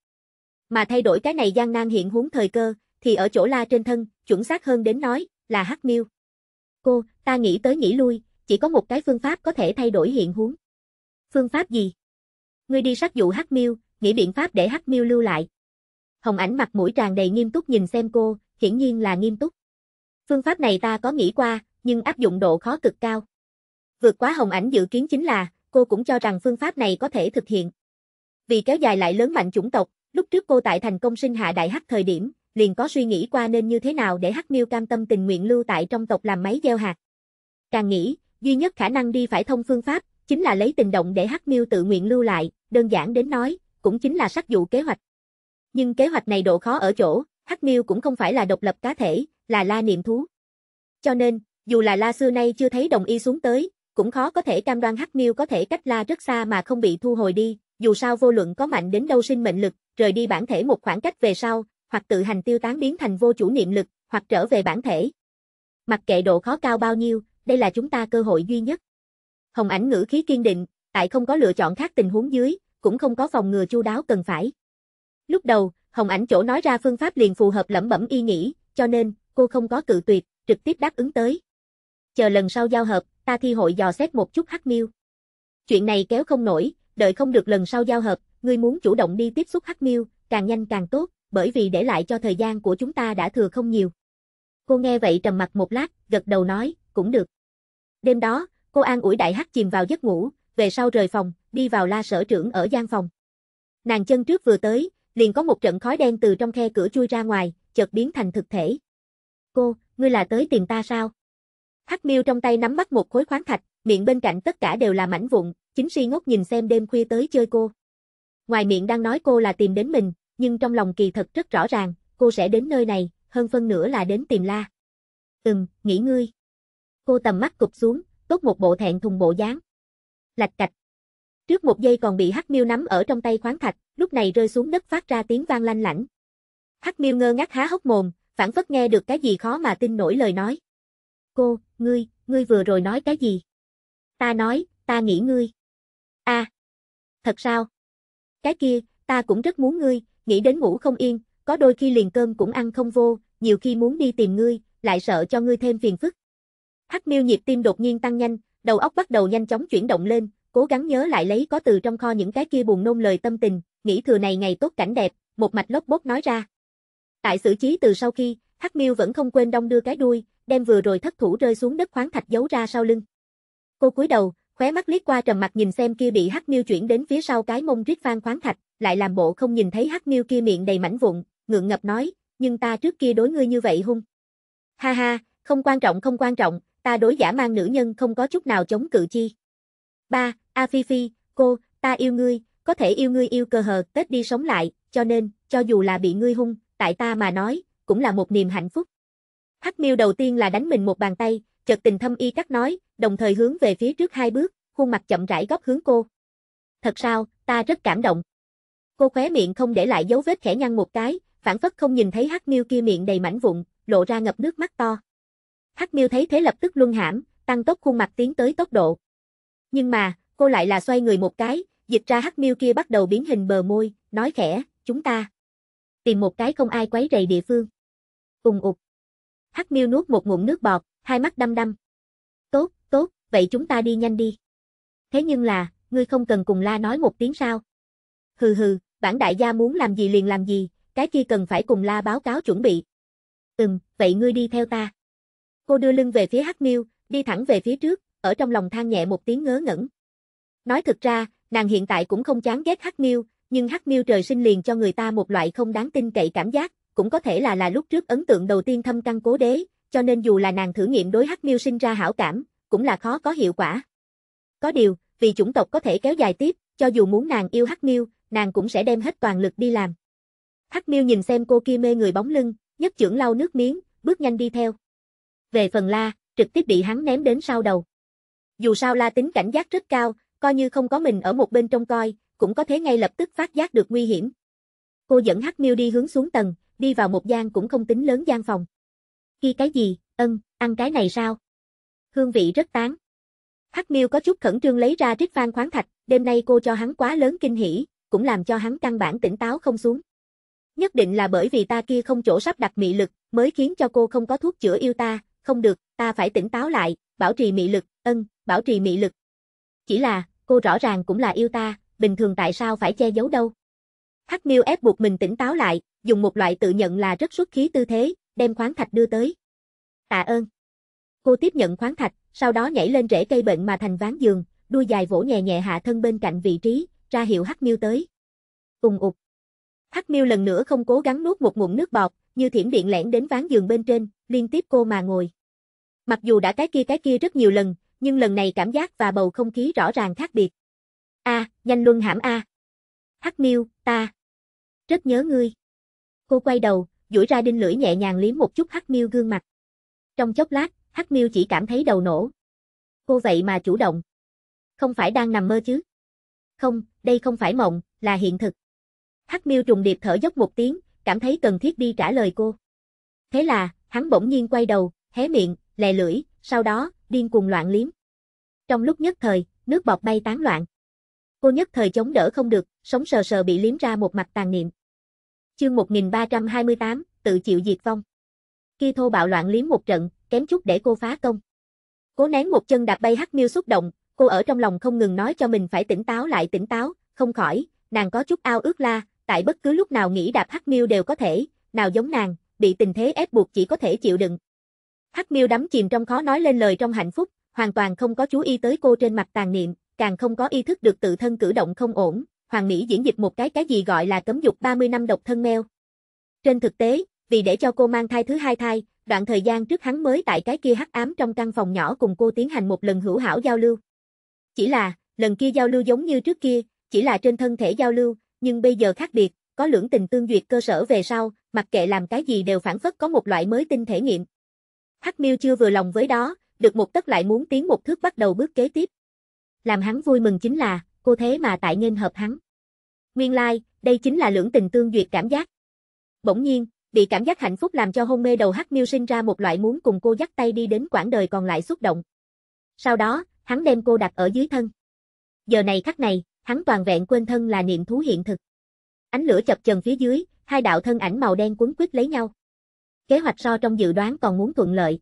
Mà thay đổi cái này gian nan hiện huống thời cơ, thì ở chỗ la trên thân, chuẩn xác hơn đến nói, là hắc miêu. Cô, ta nghĩ tới nghĩ lui, chỉ có một cái phương pháp có thể thay đổi hiện huống. Phương pháp gì? Ngươi đi sát dụ hắc miêu, nghĩ biện pháp để hắc miêu lưu lại. Hồng ảnh mặt mũi tràn đầy nghiêm túc nhìn xem cô, hiển nhiên là nghiêm túc. Phương pháp này ta có nghĩ qua, nhưng áp dụng độ khó cực cao. Vượt quá hồng ảnh dự kiến chính là, cô cũng cho rằng phương pháp này có thể thực hiện. Vì kéo dài lại lớn mạnh chủng tộc, lúc trước cô tại thành công sinh hạ đại hắc thời điểm, liền có suy nghĩ qua nên như thế nào để hắc miêu cam tâm tình nguyện lưu tại trong tộc làm máy gieo hạt. Càng nghĩ, duy nhất khả năng đi phải thông phương pháp, chính là lấy tình động để hắc miêu tự nguyện lưu lại, đơn giản đến nói, cũng chính là sắc dụ kế hoạch. Nhưng kế hoạch này độ khó ở chỗ, hắc miêu cũng không phải là độc lập cá thể, là la niệm thú. Cho nên, dù là la xưa nay chưa thấy đồng y xuống tới, cũng khó có thể cam đoan Hắc Miêu có thể cách la rất xa mà không bị thu hồi đi, dù sao vô luận có mạnh đến đâu sinh mệnh lực, rời đi bản thể một khoảng cách về sau, hoặc tự hành tiêu tán biến thành vô chủ niệm lực, hoặc trở về bản thể. Mặc kệ độ khó cao bao nhiêu, đây là chúng ta cơ hội duy nhất. Hồng ảnh ngữ khí kiên định, tại không có lựa chọn khác tình huống dưới, cũng không có phòng ngừa chu đáo cần phải. Lúc đầu, Hồng ảnh chỗ nói ra phương pháp liền phù hợp lẩm bẩm y nghĩ, cho nên, cô không có cự tuyệt, trực tiếp đáp ứng tới. Chờ lần sau giao hợp, ta thi hội dò xét một chút Hắc Miêu. Chuyện này kéo không nổi, đợi không được lần sau giao hợp, ngươi muốn chủ động đi tiếp xúc Hắc Miêu, càng nhanh càng tốt, bởi vì để lại cho thời gian của chúng ta đã thừa không nhiều. Cô nghe vậy trầm mặt một lát, gật đầu nói, cũng được. Đêm đó, cô an ủi đại hắc chìm vào giấc ngủ, về sau rời phòng, đi vào la sở trưởng ở gian phòng. Nàng chân trước vừa tới, liền có một trận khói đen từ trong khe cửa chui ra ngoài, chợt biến thành thực thể. Cô, ngươi là tới tìm ta sao? Hắc miêu trong tay nắm bắt một khối khoáng thạch, miệng bên cạnh tất cả đều là mảnh vụn, chính si ngốc nhìn xem đêm khuya tới chơi cô. Ngoài miệng đang nói cô là tìm đến mình, nhưng trong lòng kỳ thật rất rõ ràng, cô sẽ đến nơi này, hơn phân nửa là đến tìm la. Ừm, nghỉ ngươi. Cô tầm mắt cụp xuống, tốt một bộ thẹn thùng bộ dáng. Lạch cạch. Trước một giây còn bị Hắc Miêu nắm ở trong tay khoáng thạch, lúc này rơi xuống đất phát ra tiếng vang lanh lảnh. Hắc Miêu ngơ ngác há hốc mồm, phản phất nghe được cái gì khó mà tin nổi lời nói. Cô, ngươi, ngươi vừa rồi nói cái gì? Ta nói, ta nghĩ ngươi. a thật sao? Cái kia, ta cũng rất muốn ngươi, nghĩ đến ngủ không yên, có đôi khi liền cơm cũng ăn không vô, nhiều khi muốn đi tìm ngươi, lại sợ cho ngươi thêm phiền phức. Hắc miêu nhịp tim đột nhiên tăng nhanh, đầu óc bắt đầu nhanh chóng chuyển động lên, cố gắng nhớ lại lấy có từ trong kho những cái kia buồn nôn lời tâm tình, nghĩ thừa này ngày tốt cảnh đẹp, một mạch lốc bốt nói ra. Tại xử trí từ sau khi, Hắc Miêu vẫn không quên đong đưa cái đuôi, đem vừa rồi thất thủ rơi xuống đất khoáng thạch giấu ra sau lưng. Cô cúi đầu, khóe mắt liếc qua trầm mặt nhìn xem kia bị Hắc Miêu chuyển đến phía sau cái mông rít phan khoáng thạch, lại làm bộ không nhìn thấy Hắc Miêu kia miệng đầy mảnh vụn, ngượng ngập nói, "Nhưng ta trước kia đối ngươi như vậy hung." Ha ha, không quan trọng không quan trọng, ta đối giả mang nữ nhân không có chút nào chống cự chi. Ba, A Phi Phi, cô, ta yêu ngươi, có thể yêu ngươi yêu cơ hờ, Tết đi sống lại, cho nên, cho dù là bị ngươi hung, tại ta mà nói, cũng là một niềm hạnh phúc. Hắc miêu đầu tiên là đánh mình một bàn tay, chợt tình thâm y cắt nói, đồng thời hướng về phía trước hai bước, khuôn mặt chậm rãi góp hướng cô. Thật sao, ta rất cảm động. Cô khóe miệng không để lại dấu vết khẽ nhăn một cái, phản phất không nhìn thấy Hắc miêu kia miệng đầy mảnh vụn, lộ ra ngập nước mắt to. Hắc miêu thấy thế lập tức luân hãm, tăng tốc khuôn mặt tiến tới tốc độ. Nhưng mà, cô lại là xoay người một cái, dịch ra Hắc miêu kia bắt đầu biến hình bờ môi, nói khẽ, chúng ta tìm một cái không ai quấy rầy địa phương. Ùng ục. Hắc Miêu nuốt một ngụm nước bọt, hai mắt đăm đăm. Tốt, tốt, vậy chúng ta đi nhanh đi. Thế nhưng là, ngươi không cần cùng la nói một tiếng sao? Hừ hừ, bản đại gia muốn làm gì liền làm gì, cái kia cần phải cùng la báo cáo chuẩn bị. Ừm, vậy ngươi đi theo ta. Cô đưa lưng về phía Hắc Miêu, đi thẳng về phía trước, ở trong lòng than nhẹ một tiếng ngớ ngẩn. Nói thật ra, nàng hiện tại cũng không chán ghét Hắc Miêu, nhưng Hắc Miêu trời sinh liền cho người ta một loại không đáng tin cậy cảm giác, cũng có thể là là lúc trước ấn tượng đầu tiên thâm căn cố đế, cho nên dù là nàng thử nghiệm đối Hắc Miêu sinh ra hảo cảm, cũng là khó có hiệu quả. Có điều, vì chủng tộc có thể kéo dài tiếp, cho dù muốn nàng yêu Hắc Miêu, nàng cũng sẽ đem hết toàn lực đi làm. Hắc Miêu nhìn xem cô kia mê người bóng lưng, nhất trưởng lau nước miếng, bước nhanh đi theo. Về phần La, trực tiếp bị hắn ném đến sau đầu. Dù sao La tính cảnh giác rất cao, coi như không có mình ở một bên trông coi, cũng có thể ngay lập tức phát giác được nguy hiểm. Cô dẫn Hắc Miêu đi hướng xuống tầng, đi vào một gian cũng không tính lớn gian phòng. Khi cái gì, ân, ăn cái này sao? Hương vị rất tán. Hắc Miêu có chút khẩn trương lấy ra rít van khoáng thạch, đêm nay cô cho hắn quá lớn kinh hỉ, cũng làm cho hắn căn bản tỉnh táo không xuống. Nhất định là bởi vì ta kia không chỗ sắp đặt mị lực, mới khiến cho cô không có thuốc chữa yêu ta, không được, ta phải tỉnh táo lại, bảo trì mị lực, ân, bảo trì mị lực. Chỉ là, cô rõ ràng cũng là yêu ta, bình thường tại sao phải che giấu đâu. Hắc Miêu ép buộc mình tỉnh táo lại, dùng một loại tự nhận là rất xuất khí tư thế, đem khoáng thạch đưa tới. Tạ ơn. Cô tiếp nhận khoáng thạch, sau đó nhảy lên rễ cây bệnh mà thành ván giường, đuôi dài vỗ nhẹ nhẹ hạ thân bên cạnh vị trí, ra hiệu Hắc Miêu tới. Ùng ục. Hắc Miêu lần nữa không cố gắng nuốt một ngụm nước bọt, như thiểm điện lẻn đến ván giường bên trên, liên tiếp cô mà ngồi. Mặc dù đã cái kia cái kia rất nhiều lần, nhưng lần này cảm giác và bầu không khí rõ ràng khác biệt. A, à, danh luân hãm A. Hắc miêu, ta. Rất nhớ ngươi. Cô quay đầu, duỗi ra đinh lưỡi nhẹ nhàng liếm một chút Hắc miêu gương mặt. Trong chốc lát, Hắc miêu chỉ cảm thấy đầu nổ. Cô vậy mà chủ động. Không phải đang nằm mơ chứ. Không, đây không phải mộng, là hiện thực. Hắc miêu trùng điệp thở dốc một tiếng, cảm thấy cần thiết đi trả lời cô. Thế là, hắn bỗng nhiên quay đầu, hé miệng, lè lưỡi, sau đó, điên cuồng loạn liếm. Trong lúc nhất thời, nước bọt bay tán loạn. Cô nhất thời chống đỡ không được, sống sờ sờ bị liếm ra một mặt tàn niệm. Chương 1328, tự chịu diệt vong. Kia thô bạo loạn liếm một trận, kém chút để cô phá công. Cố nén một chân đạp bay Hắc Miêu xúc động, cô ở trong lòng không ngừng nói cho mình phải tỉnh táo lại tỉnh táo, không khỏi, nàng có chút ao ước la, tại bất cứ lúc nào nghĩ đạp Hắc Miêu đều có thể, nào giống nàng, bị tình thế ép buộc chỉ có thể chịu đựng. Hắc Miêu đắm chìm trong khó nói lên lời trong hạnh phúc, hoàn toàn không có chú ý tới cô trên mặt tàn niệm càng không có ý thức được tự thân cử động không ổn, Hoàng Mỹ diễn dịch một cái cái gì gọi là cấm dục 30 năm độc thân mèo. Trên thực tế, vì để cho cô mang thai thứ hai thai, đoạn thời gian trước hắn mới tại cái kia hắc ám trong căn phòng nhỏ cùng cô tiến hành một lần hữu hảo giao lưu. Chỉ là, lần kia giao lưu giống như trước kia, chỉ là trên thân thể giao lưu, nhưng bây giờ khác biệt, có lưỡng tình tương duyệt cơ sở về sau, mặc kệ làm cái gì đều phản phất có một loại mới tinh thể nghiệm. Hắc Miêu chưa vừa lòng với đó, được một tất lại muốn tiến một thước bắt đầu bước kế tiếp làm hắn vui mừng chính là, cô thế mà tại nên hợp hắn. Nguyên lai, like, đây chính là lưỡng tình tương duyệt cảm giác. Bỗng nhiên, bị cảm giác hạnh phúc làm cho hôn mê đầu hắc miêu sinh ra một loại muốn cùng cô dắt tay đi đến quãng đời còn lại xúc động. Sau đó, hắn đem cô đặt ở dưới thân. Giờ này khắc này, hắn toàn vẹn quên thân là niệm thú hiện thực. Ánh lửa chập chờn phía dưới, hai đạo thân ảnh màu đen quấn quýt lấy nhau. Kế hoạch so trong dự đoán còn muốn thuận lợi.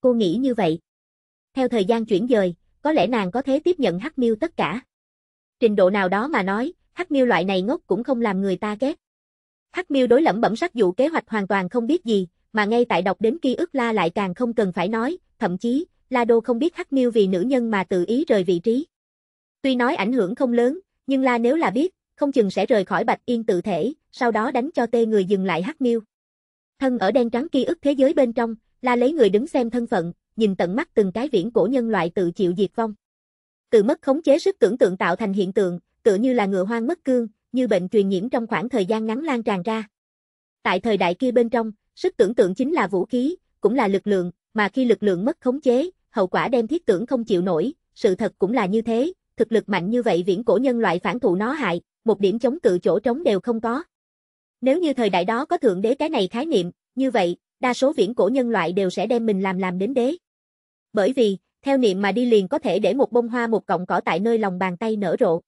Cô nghĩ như vậy. Theo thời gian chuyển dời, có lẽ nàng có thể tiếp nhận Hắc Miêu tất cả. Trình độ nào đó mà nói, Hắc Miêu loại này ngốc cũng không làm người ta ghét. Hắc Miêu đối lẩm bẩm sắc dụ kế hoạch hoàn toàn không biết gì, mà ngay tại đọc đến ký ức La lại càng không cần phải nói, thậm chí, La Đô không biết Hắc Miêu vì nữ nhân mà tự ý rời vị trí. Tuy nói ảnh hưởng không lớn, nhưng La nếu là biết, không chừng sẽ rời khỏi Bạch Yên tự thể, sau đó đánh cho tê người dừng lại Hắc Miêu. Thân ở đen trắng ký ức thế giới bên trong, La lấy người đứng xem thân phận, nhìn tận mắt từng cái viễn cổ nhân loại tự chịu diệt vong. tự mất khống chế sức tưởng tượng tạo thành hiện tượng, tựa như là ngựa hoang mất cương, như bệnh truyền nhiễm trong khoảng thời gian ngắn lan tràn ra. Tại thời đại kia bên trong, sức tưởng tượng chính là vũ khí, cũng là lực lượng, mà khi lực lượng mất khống chế, hậu quả đem thiết tưởng không chịu nổi, sự thật cũng là như thế, thực lực mạnh như vậy viễn cổ nhân loại phản thụ nó hại, một điểm chống cự chỗ trống đều không có. Nếu như thời đại đó có thượng đế cái này khái niệm, như vậy, đa số viễn cổ nhân loại đều sẽ đem mình làm làm đến đế bởi vì, theo niệm mà đi liền có thể để một bông hoa một cọng cỏ tại nơi lòng bàn tay nở rộ.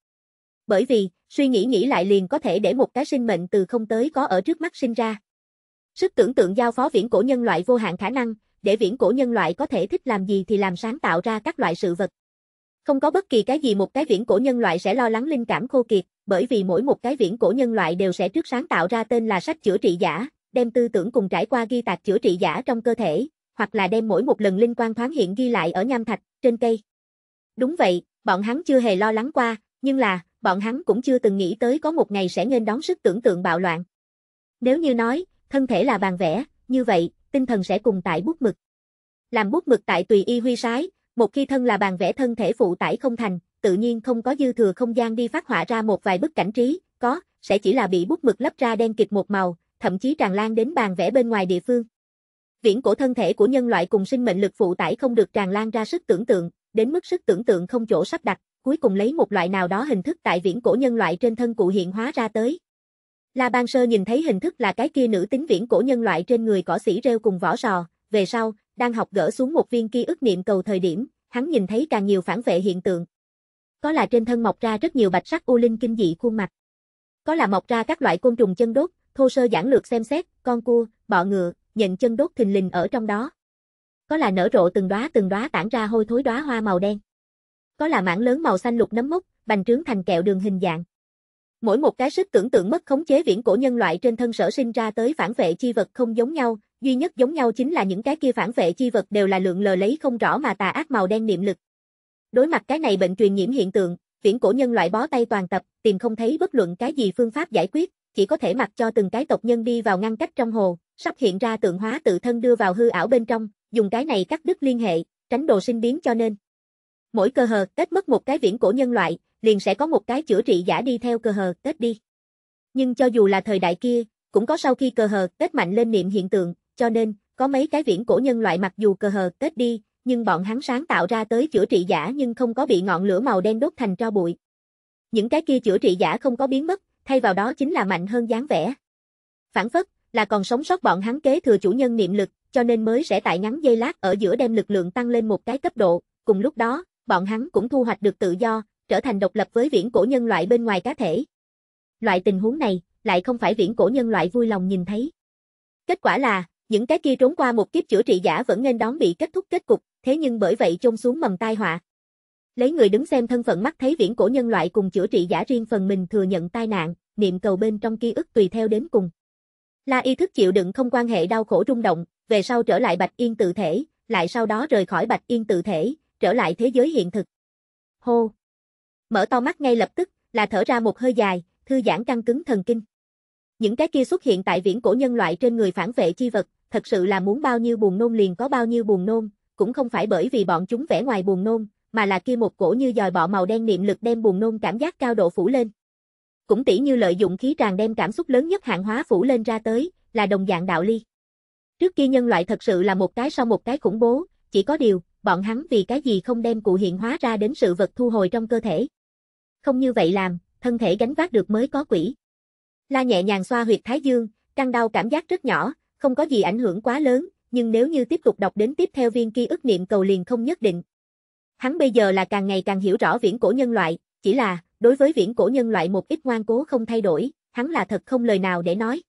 Bởi vì, suy nghĩ nghĩ lại liền có thể để một cái sinh mệnh từ không tới có ở trước mắt sinh ra. Sức tưởng tượng giao phó viễn cổ nhân loại vô hạn khả năng, để viễn cổ nhân loại có thể thích làm gì thì làm sáng tạo ra các loại sự vật. Không có bất kỳ cái gì một cái viễn cổ nhân loại sẽ lo lắng linh cảm khô kiệt, bởi vì mỗi một cái viễn cổ nhân loại đều sẽ trước sáng tạo ra tên là sách chữa trị giả, đem tư tưởng cùng trải qua ghi tạc chữa trị giả trong cơ thể, hoặc là đem mỗi một lần linh quan thoáng hiện ghi lại ở nham thạch, trên cây. Đúng vậy, bọn hắn chưa hề lo lắng qua, nhưng là, bọn hắn cũng chưa từng nghĩ tới có một ngày sẽ nên đón sức tưởng tượng bạo loạn. Nếu như nói, thân thể là bàn vẽ, như vậy, tinh thần sẽ cùng tại bút mực. Làm bút mực tại tùy y huy sái, một khi thân là bàn vẽ thân thể phụ tải không thành, tự nhiên không có dư thừa không gian đi phát họa ra một vài bức cảnh trí, có, sẽ chỉ là bị bút mực lấp ra đen kịt một màu, thậm chí tràn lan đến bàn vẽ bên ngoài địa phương. Viễn cổ thân thể của nhân loại cùng sinh mệnh lực phụ tải không được tràn lan ra sức tưởng tượng, đến mức sức tưởng tượng không chỗ sắp đặt, cuối cùng lấy một loại nào đó hình thức tại viễn cổ nhân loại trên thân cụ hiện hóa ra tới. La Ban Sơ nhìn thấy hình thức là cái kia nữ tính viễn cổ nhân loại trên người cỏ sĩ rêu cùng vỏ sò, về sau, đang học gỡ xuống một viên ký ức niệm cầu thời điểm, hắn nhìn thấy càng nhiều phản vệ hiện tượng. Có là trên thân mọc ra rất nhiều bạch sắc u linh kinh dị khuôn mặt. Có là mọc ra các loại côn trùng chân đốt, thô sơ giản lược xem xét, con cua, bọ ngựa, nhận chân đốt thình lình ở trong đó. Có là nở rộ từng đóa từng đóa tản ra hôi thối đóa hoa màu đen. Có là mảng lớn màu xanh lục nấm mốc, bành trướng thành kẹo đường hình dạng. Mỗi một cái sức tưởng tượng mất khống chế viễn cổ nhân loại trên thân sở sinh ra tới phản vệ chi vật không giống nhau, duy nhất giống nhau chính là những cái kia phản vệ chi vật đều là lượng lờ lấy không rõ mà tà ác màu đen niệm lực. Đối mặt cái này bệnh truyền nhiễm hiện tượng, viễn cổ nhân loại bó tay toàn tập, tìm không thấy bất luận cái gì phương pháp giải quyết, chỉ có thể mặc cho từng cái tộc nhân đi vào ngăn cách trong hồ, sắp hiện ra tượng hóa tự thân đưa vào hư ảo bên trong, dùng cái này cắt đứt liên hệ, tránh đồ sinh biến cho nên. Mỗi cơ hờ kết mất một cái viễn cổ nhân loại, liền sẽ có một cái chữa trị giả đi theo cơ hờ kết đi. Nhưng cho dù là thời đại kia, cũng có sau khi cơ hờ kết mạnh lên niệm hiện tượng, cho nên, có mấy cái viễn cổ nhân loại mặc dù cơ hờ kết đi, nhưng bọn hắn sáng tạo ra tới chữa trị giả nhưng không có bị ngọn lửa màu đen đốt thành tro bụi. Những cái kia chữa trị giả không có biến mất, thay vào đó chính là mạnh hơn dáng vẻ. Phản phất, là còn sống sót bọn hắn kế thừa chủ nhân niệm lực, cho nên mới sẽ tại ngắn dây lát ở giữa đem lực lượng tăng lên một cái cấp độ, cùng lúc đó, bọn hắn cũng thu hoạch được tự do, trở thành độc lập với viễn cổ nhân loại bên ngoài cá thể. Loại tình huống này, lại không phải viễn cổ nhân loại vui lòng nhìn thấy. Kết quả là, những cái kia trốn qua một kiếp chữa trị giả vẫn nên đón bị kết thúc kết cục, thế nhưng bởi vậy chôn xuống mầm tai họa. Lấy người đứng xem thân phận mắt thấy viễn cổ nhân loại cùng chữa trị giả riêng phần mình thừa nhận tai nạn, niệm cầu bên trong ký ức tùy theo đến cùng. La Y thức chịu đựng không quan hệ đau khổ rung động, về sau trở lại Bạch Yên tự thể, lại sau đó rời khỏi Bạch Yên tự thể, trở lại thế giới hiện thực. Hô! Mở to mắt ngay lập tức, là thở ra một hơi dài, thư giãn căng cứng thần kinh. Những cái kia xuất hiện tại viễn cổ nhân loại trên người phản vệ chi vật, thật sự là muốn bao nhiêu buồn nôn liền có bao nhiêu buồn nôn, cũng không phải bởi vì bọn chúng vẽ ngoài buồn nôn, mà là kia một cổ như dòi bọ màu đen niệm lực đem buồn nôn cảm giác cao độ phủ lên cũng tỉ như lợi dụng khí tràn đem cảm xúc lớn nhất hạng hóa phủ lên ra tới, là đồng dạng đạo ly. Trước kia nhân loại thật sự là một cái sau một cái khủng bố, chỉ có điều, bọn hắn vì cái gì không đem cụ hiện hóa ra đến sự vật thu hồi trong cơ thể. Không như vậy làm, thân thể gánh vác được mới có quỷ. La nhẹ nhàng xoa huyệt thái dương, căng đau cảm giác rất nhỏ, không có gì ảnh hưởng quá lớn, nhưng nếu như tiếp tục đọc đến tiếp theo viên ký ức niệm cầu liền không nhất định. Hắn bây giờ là càng ngày càng hiểu rõ viễn cổ nhân loại, chỉ là, Đối với viễn cổ nhân loại một ít ngoan cố không thay đổi, hắn là thật không lời nào để nói.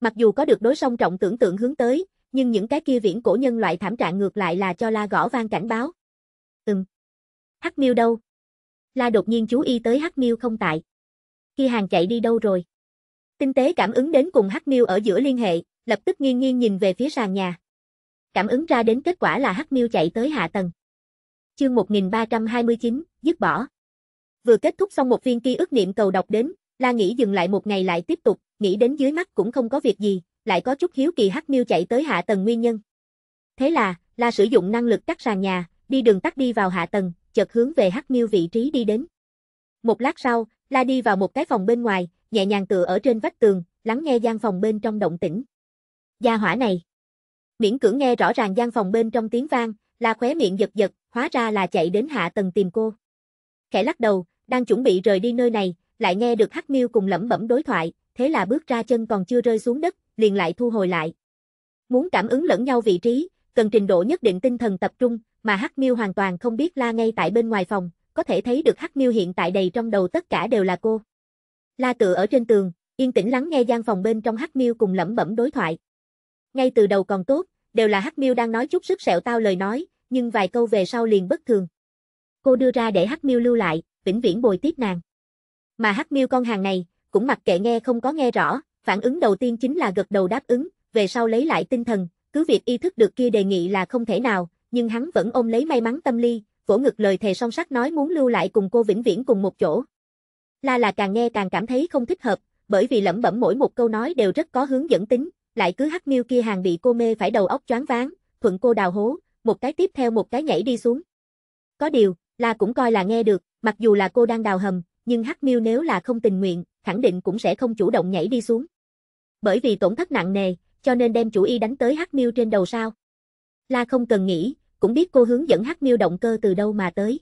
Mặc dù có được đối song trọng tưởng tượng hướng tới, nhưng những cái kia viễn cổ nhân loại thảm trạng ngược lại là cho la gõ vang cảnh báo. Ừm. Hắc Miêu đâu? La đột nhiên chú ý tới Hắc Miêu không tại. Khi hàng chạy đi đâu rồi? Tinh tế cảm ứng đến cùng Hắc Miêu ở giữa liên hệ, lập tức nghiêng nghiêng nhìn về phía sàn nhà. Cảm ứng ra đến kết quả là Hắc Miêu chạy tới hạ tầng. Chương 1329, dứt bỏ. Vừa kết thúc xong một viên ký ức niệm cầu đọc đến, La Nghĩ dừng lại một ngày lại tiếp tục, nghĩ đến dưới mắt cũng không có việc gì, lại có chút hiếu kỳ hắc miêu chạy tới hạ tầng nguyên nhân. Thế là, La sử dụng năng lực cắt sàn nhà, đi đường tắt đi vào hạ tầng, chợt hướng về hắc miêu vị trí đi đến. Một lát sau, La đi vào một cái phòng bên ngoài, nhẹ nhàng tựa ở trên vách tường, lắng nghe gian phòng bên trong động tĩnh. Gia hỏa này. Miễn cưỡng nghe rõ ràng gian phòng bên trong tiếng vang, La khóe miệng giật giật, hóa ra là chạy đến hạ tầng tìm cô. Khẽ lắc đầu, đang chuẩn bị rời đi nơi này, lại nghe được Hắc Miêu cùng lẩm bẩm đối thoại, thế là bước ra chân còn chưa rơi xuống đất, liền lại thu hồi lại. Muốn cảm ứng lẫn nhau vị trí, cần trình độ nhất định tinh thần tập trung, mà Hắc Miêu hoàn toàn không biết La ngay tại bên ngoài phòng, có thể thấy được Hắc Miêu hiện tại đầy trong đầu tất cả đều là cô. La tựa ở trên tường, yên tĩnh lắng nghe gian phòng bên trong Hắc Miêu cùng lẩm bẩm đối thoại. Ngay từ đầu còn tốt, đều là Hắc Miêu đang nói chút sức sẹo tao lời nói, nhưng vài câu về sau liền bất thường. Cô đưa ra để Hắc Miêu lưu lại, vĩnh viễn bồi tiếp nàng. Mà Hắc Miêu con hàng này, cũng mặc kệ nghe không có nghe rõ, phản ứng đầu tiên chính là gật đầu đáp ứng, về sau lấy lại tinh thần, cứ việc ý thức được kia đề nghị là không thể nào, nhưng hắn vẫn ôm lấy may mắn tâm lý, vỗ ngực lời thề song sắc nói muốn lưu lại cùng cô vĩnh viễn cùng một chỗ. La là càng nghe càng cảm thấy không thích hợp, bởi vì lẩm bẩm mỗi một câu nói đều rất có hướng dẫn tính, lại cứ hắc miêu kia hàng bị cô mê phải đầu óc choáng váng, thuận cô đào hố, một cái tiếp theo một cái nhảy đi xuống. Có điều, La cũng coi là nghe được, mặc dù là cô đang đào hầm, nhưng Hắc Miêu nếu là không tình nguyện, khẳng định cũng sẽ không chủ động nhảy đi xuống. Bởi vì tổn thất nặng nề, cho nên đem chủ y đánh tới Hắc Miêu trên đầu sao? La không cần nghĩ, cũng biết cô hướng dẫn Hắc Miêu động cơ từ đâu mà tới.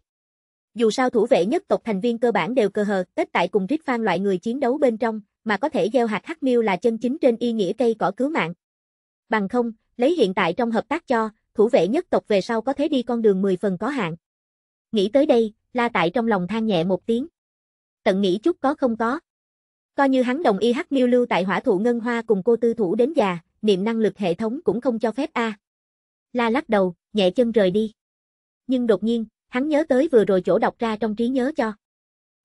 Dù sao thủ vệ nhất tộc thành viên cơ bản đều cơ hờ, tết tại cùng rít Phan loại người chiến đấu bên trong, mà có thể gieo hạt Hắc Miêu là chân chính trên y nghĩa cây cỏ cứu mạng. Bằng không, lấy hiện tại trong hợp tác cho, thủ vệ nhất tộc về sau có thể đi con đường 10 phần có hạn. Nghĩ tới đây, La Tại trong lòng than nhẹ một tiếng. Tận nghĩ chút có không có. Coi như hắn đồng ý hắc miêu lưu tại hỏa thụ ngân hoa cùng cô tư thủ đến già, niệm năng lực hệ thống cũng không cho phép a. La lắc đầu, nhẹ chân rời đi. Nhưng đột nhiên, hắn nhớ tới vừa rồi chỗ đọc ra trong trí nhớ cho.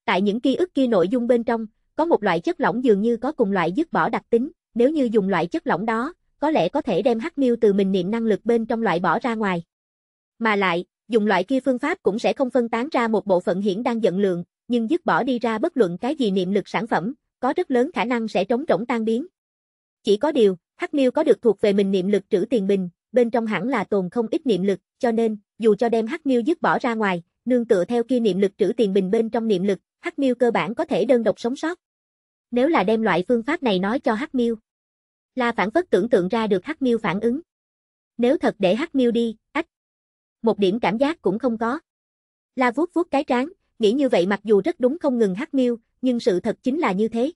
Tại những ký ức kia nội dung bên trong, có một loại chất lỏng dường như có cùng loại dứt bỏ đặc tính, nếu như dùng loại chất lỏng đó, có lẽ có thể đem hắc miêu từ mình niệm năng lực bên trong loại bỏ ra ngoài. Mà lại, dùng loại kia phương pháp cũng sẽ không phân tán ra một bộ phận hiển đang giận lượng, nhưng dứt bỏ đi ra bất luận cái gì niệm lực sản phẩm, có rất lớn khả năng sẽ trống rỗng tan biến. Chỉ có điều, Hắc Miêu có được thuộc về mình niệm lực trữ tiền bình, bên trong hẳn là tồn không ít niệm lực, cho nên, dù cho đem Hắc Miêu dứt bỏ ra ngoài, nương tựa theo kia niệm lực trữ tiền bình bên trong niệm lực, Hắc Miêu cơ bản có thể đơn độc sống sót. Nếu là đem loại phương pháp này nói cho Hắc Miêu, La phản phất tưởng tượng ra được Hắc Miêu phản ứng. Nếu thật để Hắc Miêu đi, ách, một điểm cảm giác cũng không có. La vuốt vuốt cái trán, nghĩ như vậy mặc dù rất đúng không ngừng hắc miêu, nhưng sự thật chính là như thế.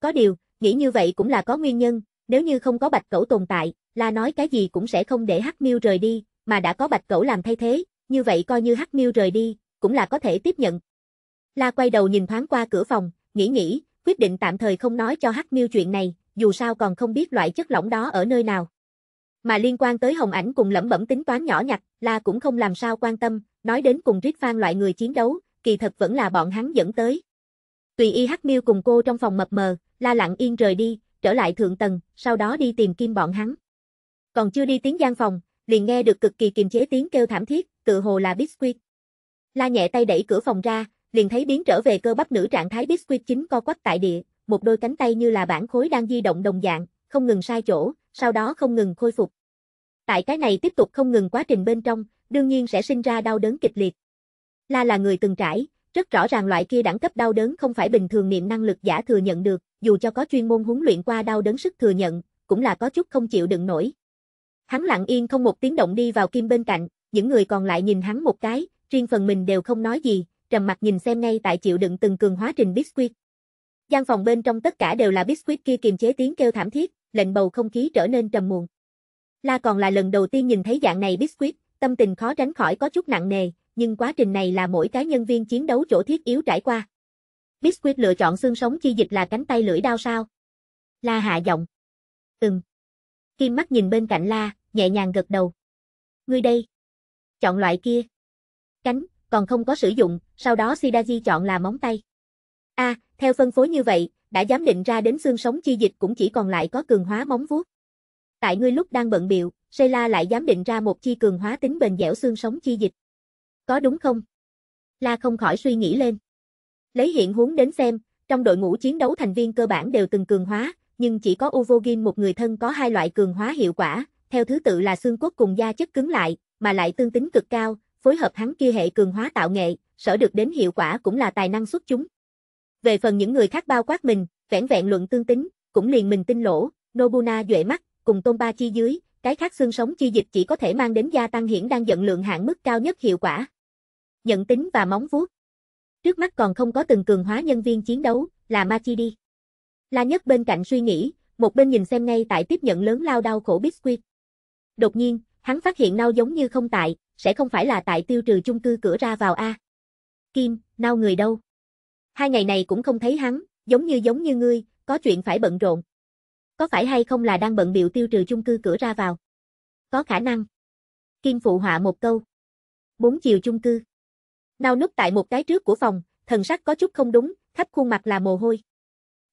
Có điều, nghĩ như vậy cũng là có nguyên nhân, nếu như không có bạch cẩu tồn tại, La nói cái gì cũng sẽ không để hắc miêu rời đi, mà đã có bạch cẩu làm thay thế, như vậy coi như hắc miêu rời đi, cũng là có thể tiếp nhận. La quay đầu nhìn thoáng qua cửa phòng, nghĩ nghĩ, quyết định tạm thời không nói cho hắc miêu chuyện này, dù sao còn không biết loại chất lỏng đó ở nơi nào. Mà liên quan tới Hồng Ảnh cùng lẩm bẩm tính toán nhỏ nhặt, La cũng không làm sao quan tâm, nói đến cùng Riết Phan loại người chiến đấu, kỳ thật vẫn là bọn hắn dẫn tới. Tùy y hắc miêu cùng cô trong phòng mập mờ, La lặng yên rời đi, trở lại thượng tầng, sau đó đi tìm kim bọn hắn. Còn chưa đi tiếng gian phòng, liền nghe được cực kỳ kiềm chế tiếng kêu thảm thiết, tự hồ là Biscuit. La nhẹ tay đẩy cửa phòng ra, liền thấy biến trở về cơ bắp nữ trạng thái Biscuit chính co quắp tại địa, một đôi cánh tay như là bản khối đang di động đồng dạng, không ngừng sai chỗ, sau đó không ngừng khôi phục. Tại cái này tiếp tục không ngừng quá trình bên trong, đương nhiên sẽ sinh ra đau đớn kịch liệt. La là người từng trải, rất rõ ràng loại kia đẳng cấp đau đớn không phải bình thường niệm năng lực giả thừa nhận được, dù cho có chuyên môn huấn luyện qua đau đớn sức thừa nhận, cũng là có chút không chịu đựng nổi. Hắn lặng yên không một tiếng động đi vào kim bên cạnh, những người còn lại nhìn hắn một cái, riêng phần mình đều không nói gì, trầm mặt nhìn xem ngay tại chịu đựng từng cường hóa trình biscuit. Gian phòng bên trong tất cả đều là biscuit kia kiềm chế tiếng kêu thảm thiết, lệnh bầu không khí trở nên trầm muộn. La còn là lần đầu tiên nhìn thấy dạng này biscuit, tâm tình khó tránh khỏi có chút nặng nề, nhưng quá trình này là mỗi cái nhân viên chiến đấu chỗ thiết yếu trải qua. Biscuit lựa chọn xương sống chi dịch là cánh tay lưỡi đao sao? La hạ giọng. Ừm. Kim mắt nhìn bên cạnh La, nhẹ nhàng gật đầu. Ngươi đây. Chọn loại kia. Cánh, còn không có sử dụng, sau đó Sidaji chọn là móng tay. A, à, theo phân phối như vậy, đã dám định ra đến xương sống chi dịch cũng chỉ còn lại có cường hóa móng vuốt. Tại ngươi lúc đang bận biệu, Sela lại dám định ra một chi cường hóa tính bền dẻo xương sống chi dịch. Có đúng không? La không khỏi suy nghĩ lên. Lấy hiện huống đến xem, trong đội ngũ chiến đấu thành viên cơ bản đều từng cường hóa, nhưng chỉ có Uvogin một người thân có hai loại cường hóa hiệu quả, theo thứ tự là xương cốt cùng da chất cứng lại, mà lại tương tính cực cao, phối hợp hắn kia hệ cường hóa tạo nghệ, sở được đến hiệu quả cũng là tài năng xuất chúng. Về phần những người khác bao quát mình, vẻn vẹn luận tương tính, cũng liền mình tin lỗ, Nobuna duệ mắt, cùng Tôn Ba chi dưới, cái khác xương sống chi dịch chỉ có thể mang đến gia tăng hiển đang dẫn lượng hạng mức cao nhất hiệu quả. Nhận tính và móng vuốt. Trước mắt còn không có từng cường hóa nhân viên chiến đấu, là ma chi đi. La nhất bên cạnh suy nghĩ, một bên nhìn xem ngay tại tiếp nhận lớn lao đau khổ Biscuit. Đột nhiên, hắn phát hiện nao giống như không tại, sẽ không phải là tại tiêu trừ chung cư cửa ra vào A. Kim, nao người đâu? Hai ngày này cũng không thấy hắn, giống như giống như ngươi, có chuyện phải bận rộn. Có phải hay không là đang bận biểu tiêu trừ chung cư cửa ra vào? Có khả năng. Kim phụ họa một câu. Bốn chiều chung cư. Nao núp tại một cái trước của phòng, thần sắc có chút không đúng, khắp khuôn mặt là mồ hôi.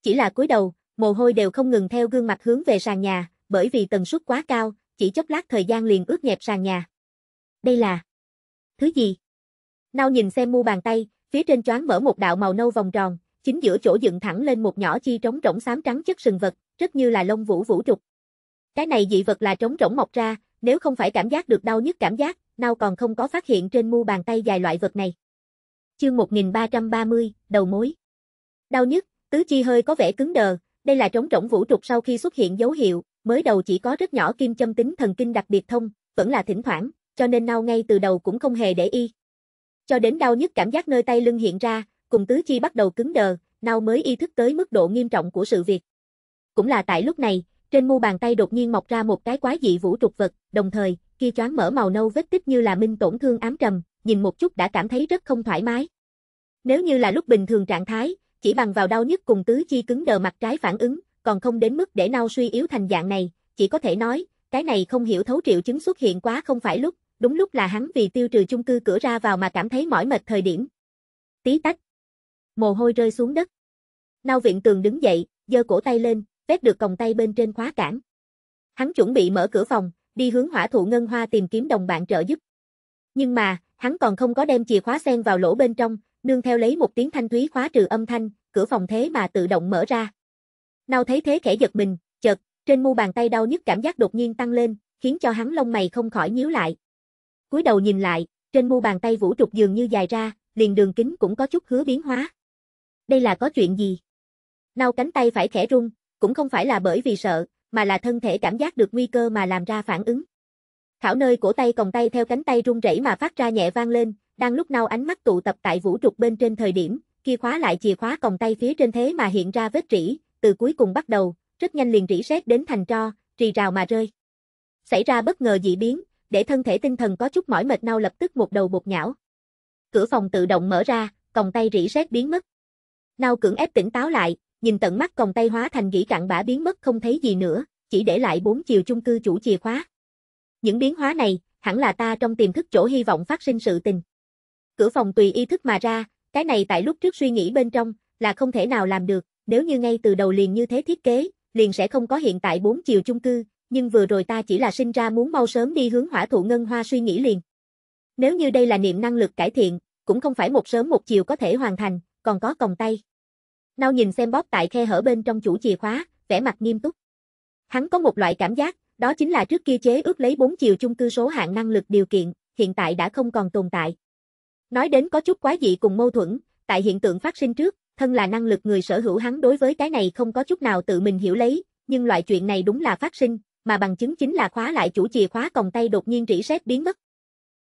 Chỉ là cúi đầu, mồ hôi đều không ngừng theo gương mặt hướng về sàn nhà, bởi vì tần suất quá cao, chỉ chốc lát thời gian liền ướt nhẹp sàn nhà. Đây là Thứ gì? Nao nhìn xem mu bàn tay, phía trên choáng mở một đạo màu nâu vòng tròn, chính giữa chỗ dựng thẳng lên một nhỏ chi trống rỗng xám trắng chất sừng vật, rất như là lông vũ vũ trục. Cái này dị vật là trống rỗng mọc ra, nếu không phải cảm giác được đau nhức cảm giác, nào còn không có phát hiện trên mu bàn tay dài loại vật này. Chương 1330, đầu mối. Đau nhức, tứ chi hơi có vẻ cứng đờ, đây là trống rỗng vũ trục sau khi xuất hiện dấu hiệu, mới đầu chỉ có rất nhỏ kim châm tính thần kinh đặc biệt thông, vẫn là thỉnh thoảng, cho nên nao ngay từ đầu cũng không hề để y, cho đến đau nhức cảm giác nơi tay lưng hiện ra, cùng tứ chi bắt đầu cứng đờ, Nao mới ý thức tới mức độ nghiêm trọng của sự việc. Cũng là tại lúc này, trên mu bàn tay đột nhiên mọc ra một cái quái dị vũ trục vật, đồng thời, kia choáng mở màu nâu vết tích như là minh tổn thương ám trầm, nhìn một chút đã cảm thấy rất không thoải mái. Nếu như là lúc bình thường trạng thái, chỉ bằng vào đau nhức cùng tứ chi cứng đờ mặt trái phản ứng, còn không đến mức để nao suy yếu thành dạng này, chỉ có thể nói, cái này không hiểu thấu triệu chứng xuất hiện quá không phải lúc, đúng lúc là hắn vì tiêu trừ chung cư cửa ra vào mà cảm thấy mỏi mệt thời điểm. Tí tách. Mồ hôi rơi xuống đất. Nao viện tường đứng dậy, giơ cổ tay lên, vét được còng tay bên trên khóa cản. Hắn chuẩn bị mở cửa phòng, đi hướng hỏa thụ ngân hoa tìm kiếm đồng bạn trợ giúp. Nhưng mà, hắn còn không có đem chìa khóa sen vào lỗ bên trong, nương theo lấy một tiếng thanh thúy khóa trừ âm thanh, cửa phòng thế mà tự động mở ra. Nào thấy thế khẽ giật mình, chợt, trên mu bàn tay đau nhức cảm giác đột nhiên tăng lên, khiến cho hắn lông mày không khỏi nhíu lại, cúi đầu nhìn lại, trên mu bàn tay vũ trục dường như dài ra, liền đường kính cũng có chút hứa biến hóa. Đây là có chuyện gì? Nau cánh tay phải khẽ rung, cũng không phải là bởi vì sợ, mà là thân thể cảm giác được nguy cơ mà làm ra phản ứng. Thảo nơi cổ tay còng tay theo cánh tay rung rẩy mà phát ra nhẹ vang lên, đang lúc nào ánh mắt tụ tập tại vũ trục bên trên thời điểm, kia khóa lại chìa khóa còng tay phía trên thế mà hiện ra vết rỉ, từ cuối cùng bắt đầu, rất nhanh liền rỉ sét đến thành tro, rì rào mà rơi. Xảy ra bất ngờ dị biến, để thân thể tinh thần có chút mỏi mệt nao lập tức một đầu bột nhão. Cửa phòng tự động mở ra, còng tay rỉ rét biến mất. Nao cưỡng ép tỉnh táo lại, nhìn tận mắt còng tay hóa thành gỉ cạn bã biến mất không thấy gì nữa, chỉ để lại bốn chiều chung cư chủ chìa khóa. Những biến hóa này, hẳn là ta trong tiềm thức chỗ hy vọng phát sinh sự tình. Cửa phòng tùy ý thức mà ra, cái này tại lúc trước suy nghĩ bên trong, là không thể nào làm được, nếu như ngay từ đầu liền như thế thiết kế, liền sẽ không có hiện tại bốn chiều chung cư, nhưng vừa rồi ta chỉ là sinh ra muốn mau sớm đi hướng hỏa thụ ngân hoa suy nghĩ liền. Nếu như đây là niệm năng lực cải thiện, cũng không phải một sớm một chiều có thể hoàn thành, còn có còng tay. Nao nhìn xem bóp tại khe hở bên trong chủ chìa khóa, vẻ mặt nghiêm túc. Hắn có một loại cảm giác, đó chính là trước kia chế ước lấy bốn chiều chung cư số hạng năng lực điều kiện, hiện tại đã không còn tồn tại. Nói đến có chút quá dị cùng mâu thuẫn, tại hiện tượng phát sinh trước, thân là năng lực người sở hữu hắn đối với cái này không có chút nào tự mình hiểu lấy, nhưng loại chuyện này đúng là phát sinh, mà bằng chứng chính là khóa lại chủ chìa khóa còng tay đột nhiên rỉ sét biến mất.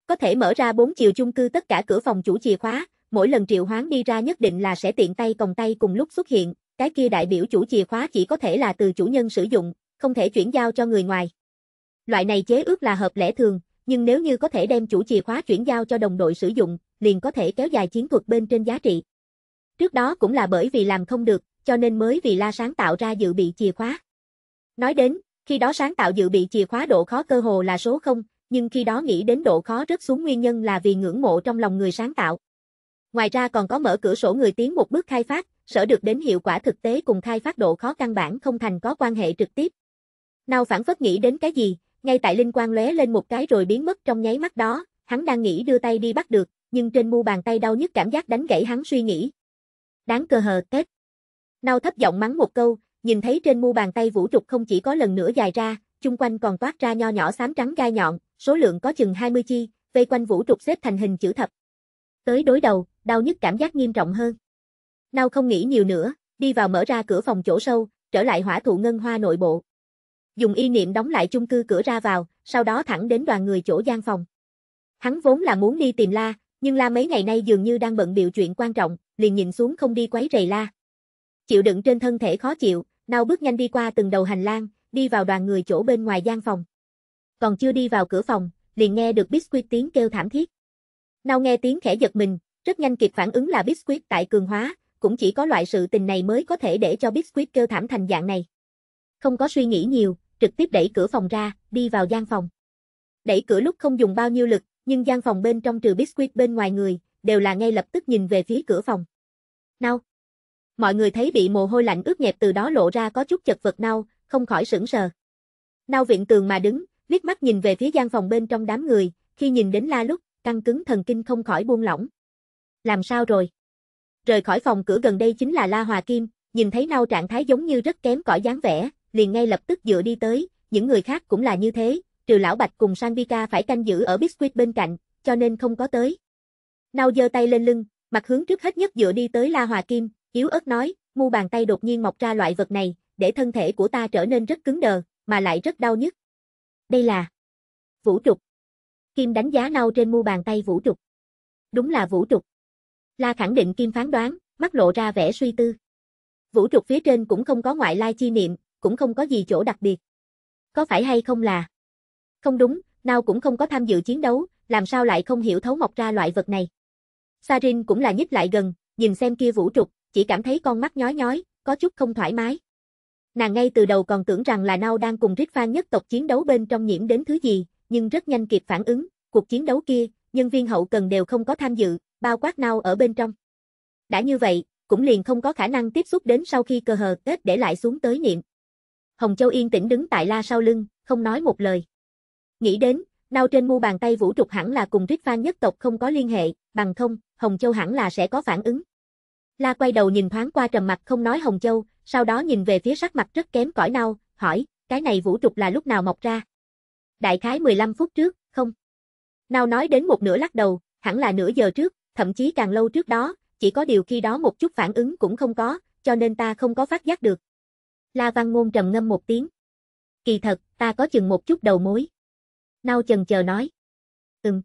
Có thể mở ra bốn chiều chung cư tất cả cửa phòng chủ chìa khóa, mỗi lần triệu hoán đi ra nhất định là sẽ tiện tay còng tay cùng lúc xuất hiện, cái kia đại biểu chủ chìa khóa chỉ có thể là từ chủ nhân sử dụng, không thể chuyển giao cho người ngoài. Loại này chế ước là hợp lẽ thường, nhưng nếu như có thể đem chủ chìa khóa chuyển giao cho đồng đội sử dụng, liền có thể kéo dài chiến thuật bên trên giá trị. Trước đó cũng là bởi vì làm không được, cho nên mới vì la sáng tạo ra dự bị chìa khóa. Nói đến, khi đó sáng tạo dự bị chìa khóa độ khó cơ hồ là số 0, nhưng khi đó nghĩ đến độ khó rất xuống nguyên nhân là vì ngưỡng mộ trong lòng người sáng tạo. Ngoài ra còn có mở cửa sổ người tiến một bước khai phát, sở được đến hiệu quả thực tế cùng khai phát độ khó căn bản không thành có quan hệ trực tiếp. Nào phản phất nghĩ đến cái gì, ngay tại linh quang lóe lên một cái rồi biến mất trong nháy mắt đó, hắn đang nghĩ đưa tay đi bắt được, nhưng trên mu bàn tay đau nhất cảm giác đánh gãy hắn suy nghĩ. Đáng cơ hờ tết. Nào thấp giọng mắng một câu, Nhìn thấy trên mu bàn tay vũ trục không chỉ có lần nữa dài ra, chung quanh còn toát ra nho nhỏ xám trắng gai nhọn, số lượng có chừng 20 chi, vây quanh vũ trục xếp thành hình chữ thập. Tới đối đầu, đau nhức cảm giác nghiêm trọng hơn. Nào không nghĩ nhiều nữa, đi vào mở ra cửa phòng chỗ sâu, trở lại hỏa thụ ngân hoa nội bộ. Dùng y niệm đóng lại chung cư cửa ra vào, sau đó thẳng đến đoàn người chỗ gian phòng. Hắn vốn là muốn đi tìm La, nhưng La mấy ngày nay dường như đang bận biểu chuyện quan trọng, liền nhìn xuống không đi quấy rầy La. Chịu đựng trên thân thể khó chịu, nào bước nhanh đi qua từng đầu hành lang, đi vào đoàn người chỗ bên ngoài gian phòng. Còn chưa đi vào cửa phòng, liền nghe được Biscuit tiếng kêu thảm thiết. Nào nghe tiếng khẽ giật mình, rất nhanh kịp phản ứng là Biscuit tại cường hóa, cũng chỉ có loại sự tình này mới có thể để cho Biscuit kêu thảm thành dạng này. Không có suy nghĩ nhiều, trực tiếp đẩy cửa phòng ra, đi vào gian phòng. Đẩy cửa lúc không dùng bao nhiêu lực, nhưng gian phòng bên trong trừ Biscuit bên ngoài người, đều là ngay lập tức nhìn về phía cửa phòng. Nào, mọi người thấy bị mồ hôi lạnh ướt nhẹp từ đó lộ ra có chút chật vật nao, không khỏi sững sờ. Nao viện tường mà đứng, liếc mắt nhìn về phía gian phòng bên trong đám người, khi nhìn đến la lúc, căng cứng thần kinh không khỏi buông lỏng. Làm sao rồi? Rời khỏi phòng cửa gần đây chính là La Hòa Kim, nhìn thấy Nao trạng thái giống như rất kém cỏi dáng vẻ, liền ngay lập tức dựa đi tới, những người khác cũng là như thế, trừ lão Bạch cùng Sanvika phải canh giữ ở Biscuit bên cạnh, cho nên không có tới. Nao giơ tay lên lưng, mặt hướng trước hết nhất dựa đi tới La Hòa Kim, Yếu ớt nói, mu bàn tay đột nhiên mọc ra loại vật này, để thân thể của ta trở nên rất cứng đờ, mà lại rất đau nhức. Đây là vũ trục. Kim đánh giá nâu trên mu bàn tay vũ trục. Đúng là vũ trục. La khẳng định Kim phán đoán, mắt lộ ra vẻ suy tư. Vũ trục phía trên cũng không có ngoại lai chi niệm, cũng không có gì chỗ đặc biệt. Có phải hay không là? Không đúng, Nao cũng không có tham dự chiến đấu, làm sao lại không hiểu thấu mọc ra loại vật này. Sarin cũng là nhích lại gần, nhìn xem kia vũ trục, chỉ cảm thấy con mắt nhói nhói, có chút không thoải mái. Nàng ngay từ đầu còn tưởng rằng là Nao đang cùng Rít Phan nhất tộc chiến đấu bên trong nhiễm đến thứ gì, nhưng rất nhanh kịp phản ứng, cuộc chiến đấu kia, nhân viên hậu cần đều không có tham dự, bao quát Nao ở bên trong. Đã như vậy, cũng liền không có khả năng tiếp xúc đến sau khi cơ hờ kết để lại xuống tới niệm. Hồng Châu yên tĩnh đứng tại la sau lưng, không nói một lời. Nghĩ đến, Nao trên mu bàn tay vũ trục hẳn là cùng Rít Phan nhất tộc không có liên hệ, bằng không, Hồng Châu hẳn là sẽ có phản ứng. La quay đầu nhìn thoáng qua trầm mặt không nói Hồng Châu, sau đó nhìn về phía sắc mặt rất kém cỏi nao, hỏi, cái này vũ trục là lúc nào mọc ra? Đại khái 15 phút trước, không? Nào nói đến một nửa lắc đầu, hẳn là nửa giờ trước, thậm chí càng lâu trước đó, chỉ có điều khi đó một chút phản ứng cũng không có, cho nên ta không có phát giác được. La Văn Ngôn trầm ngâm một tiếng. Kỳ thật, ta có chừng một chút đầu mối. Nao chần chờ nói. Ừm.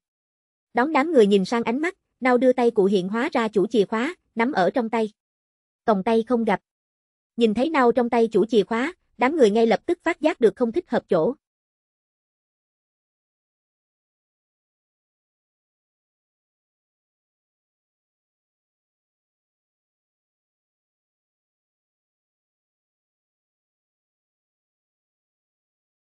Đón đám người nhìn sang ánh mắt, Nao đưa tay cụ hiện hóa ra chủ chìa khóa, nắm ở trong tay. Còng tay không gặp. Nhìn thấy nao trong tay chủ chìa khóa, đám người ngay lập tức phát giác được không thích hợp chỗ.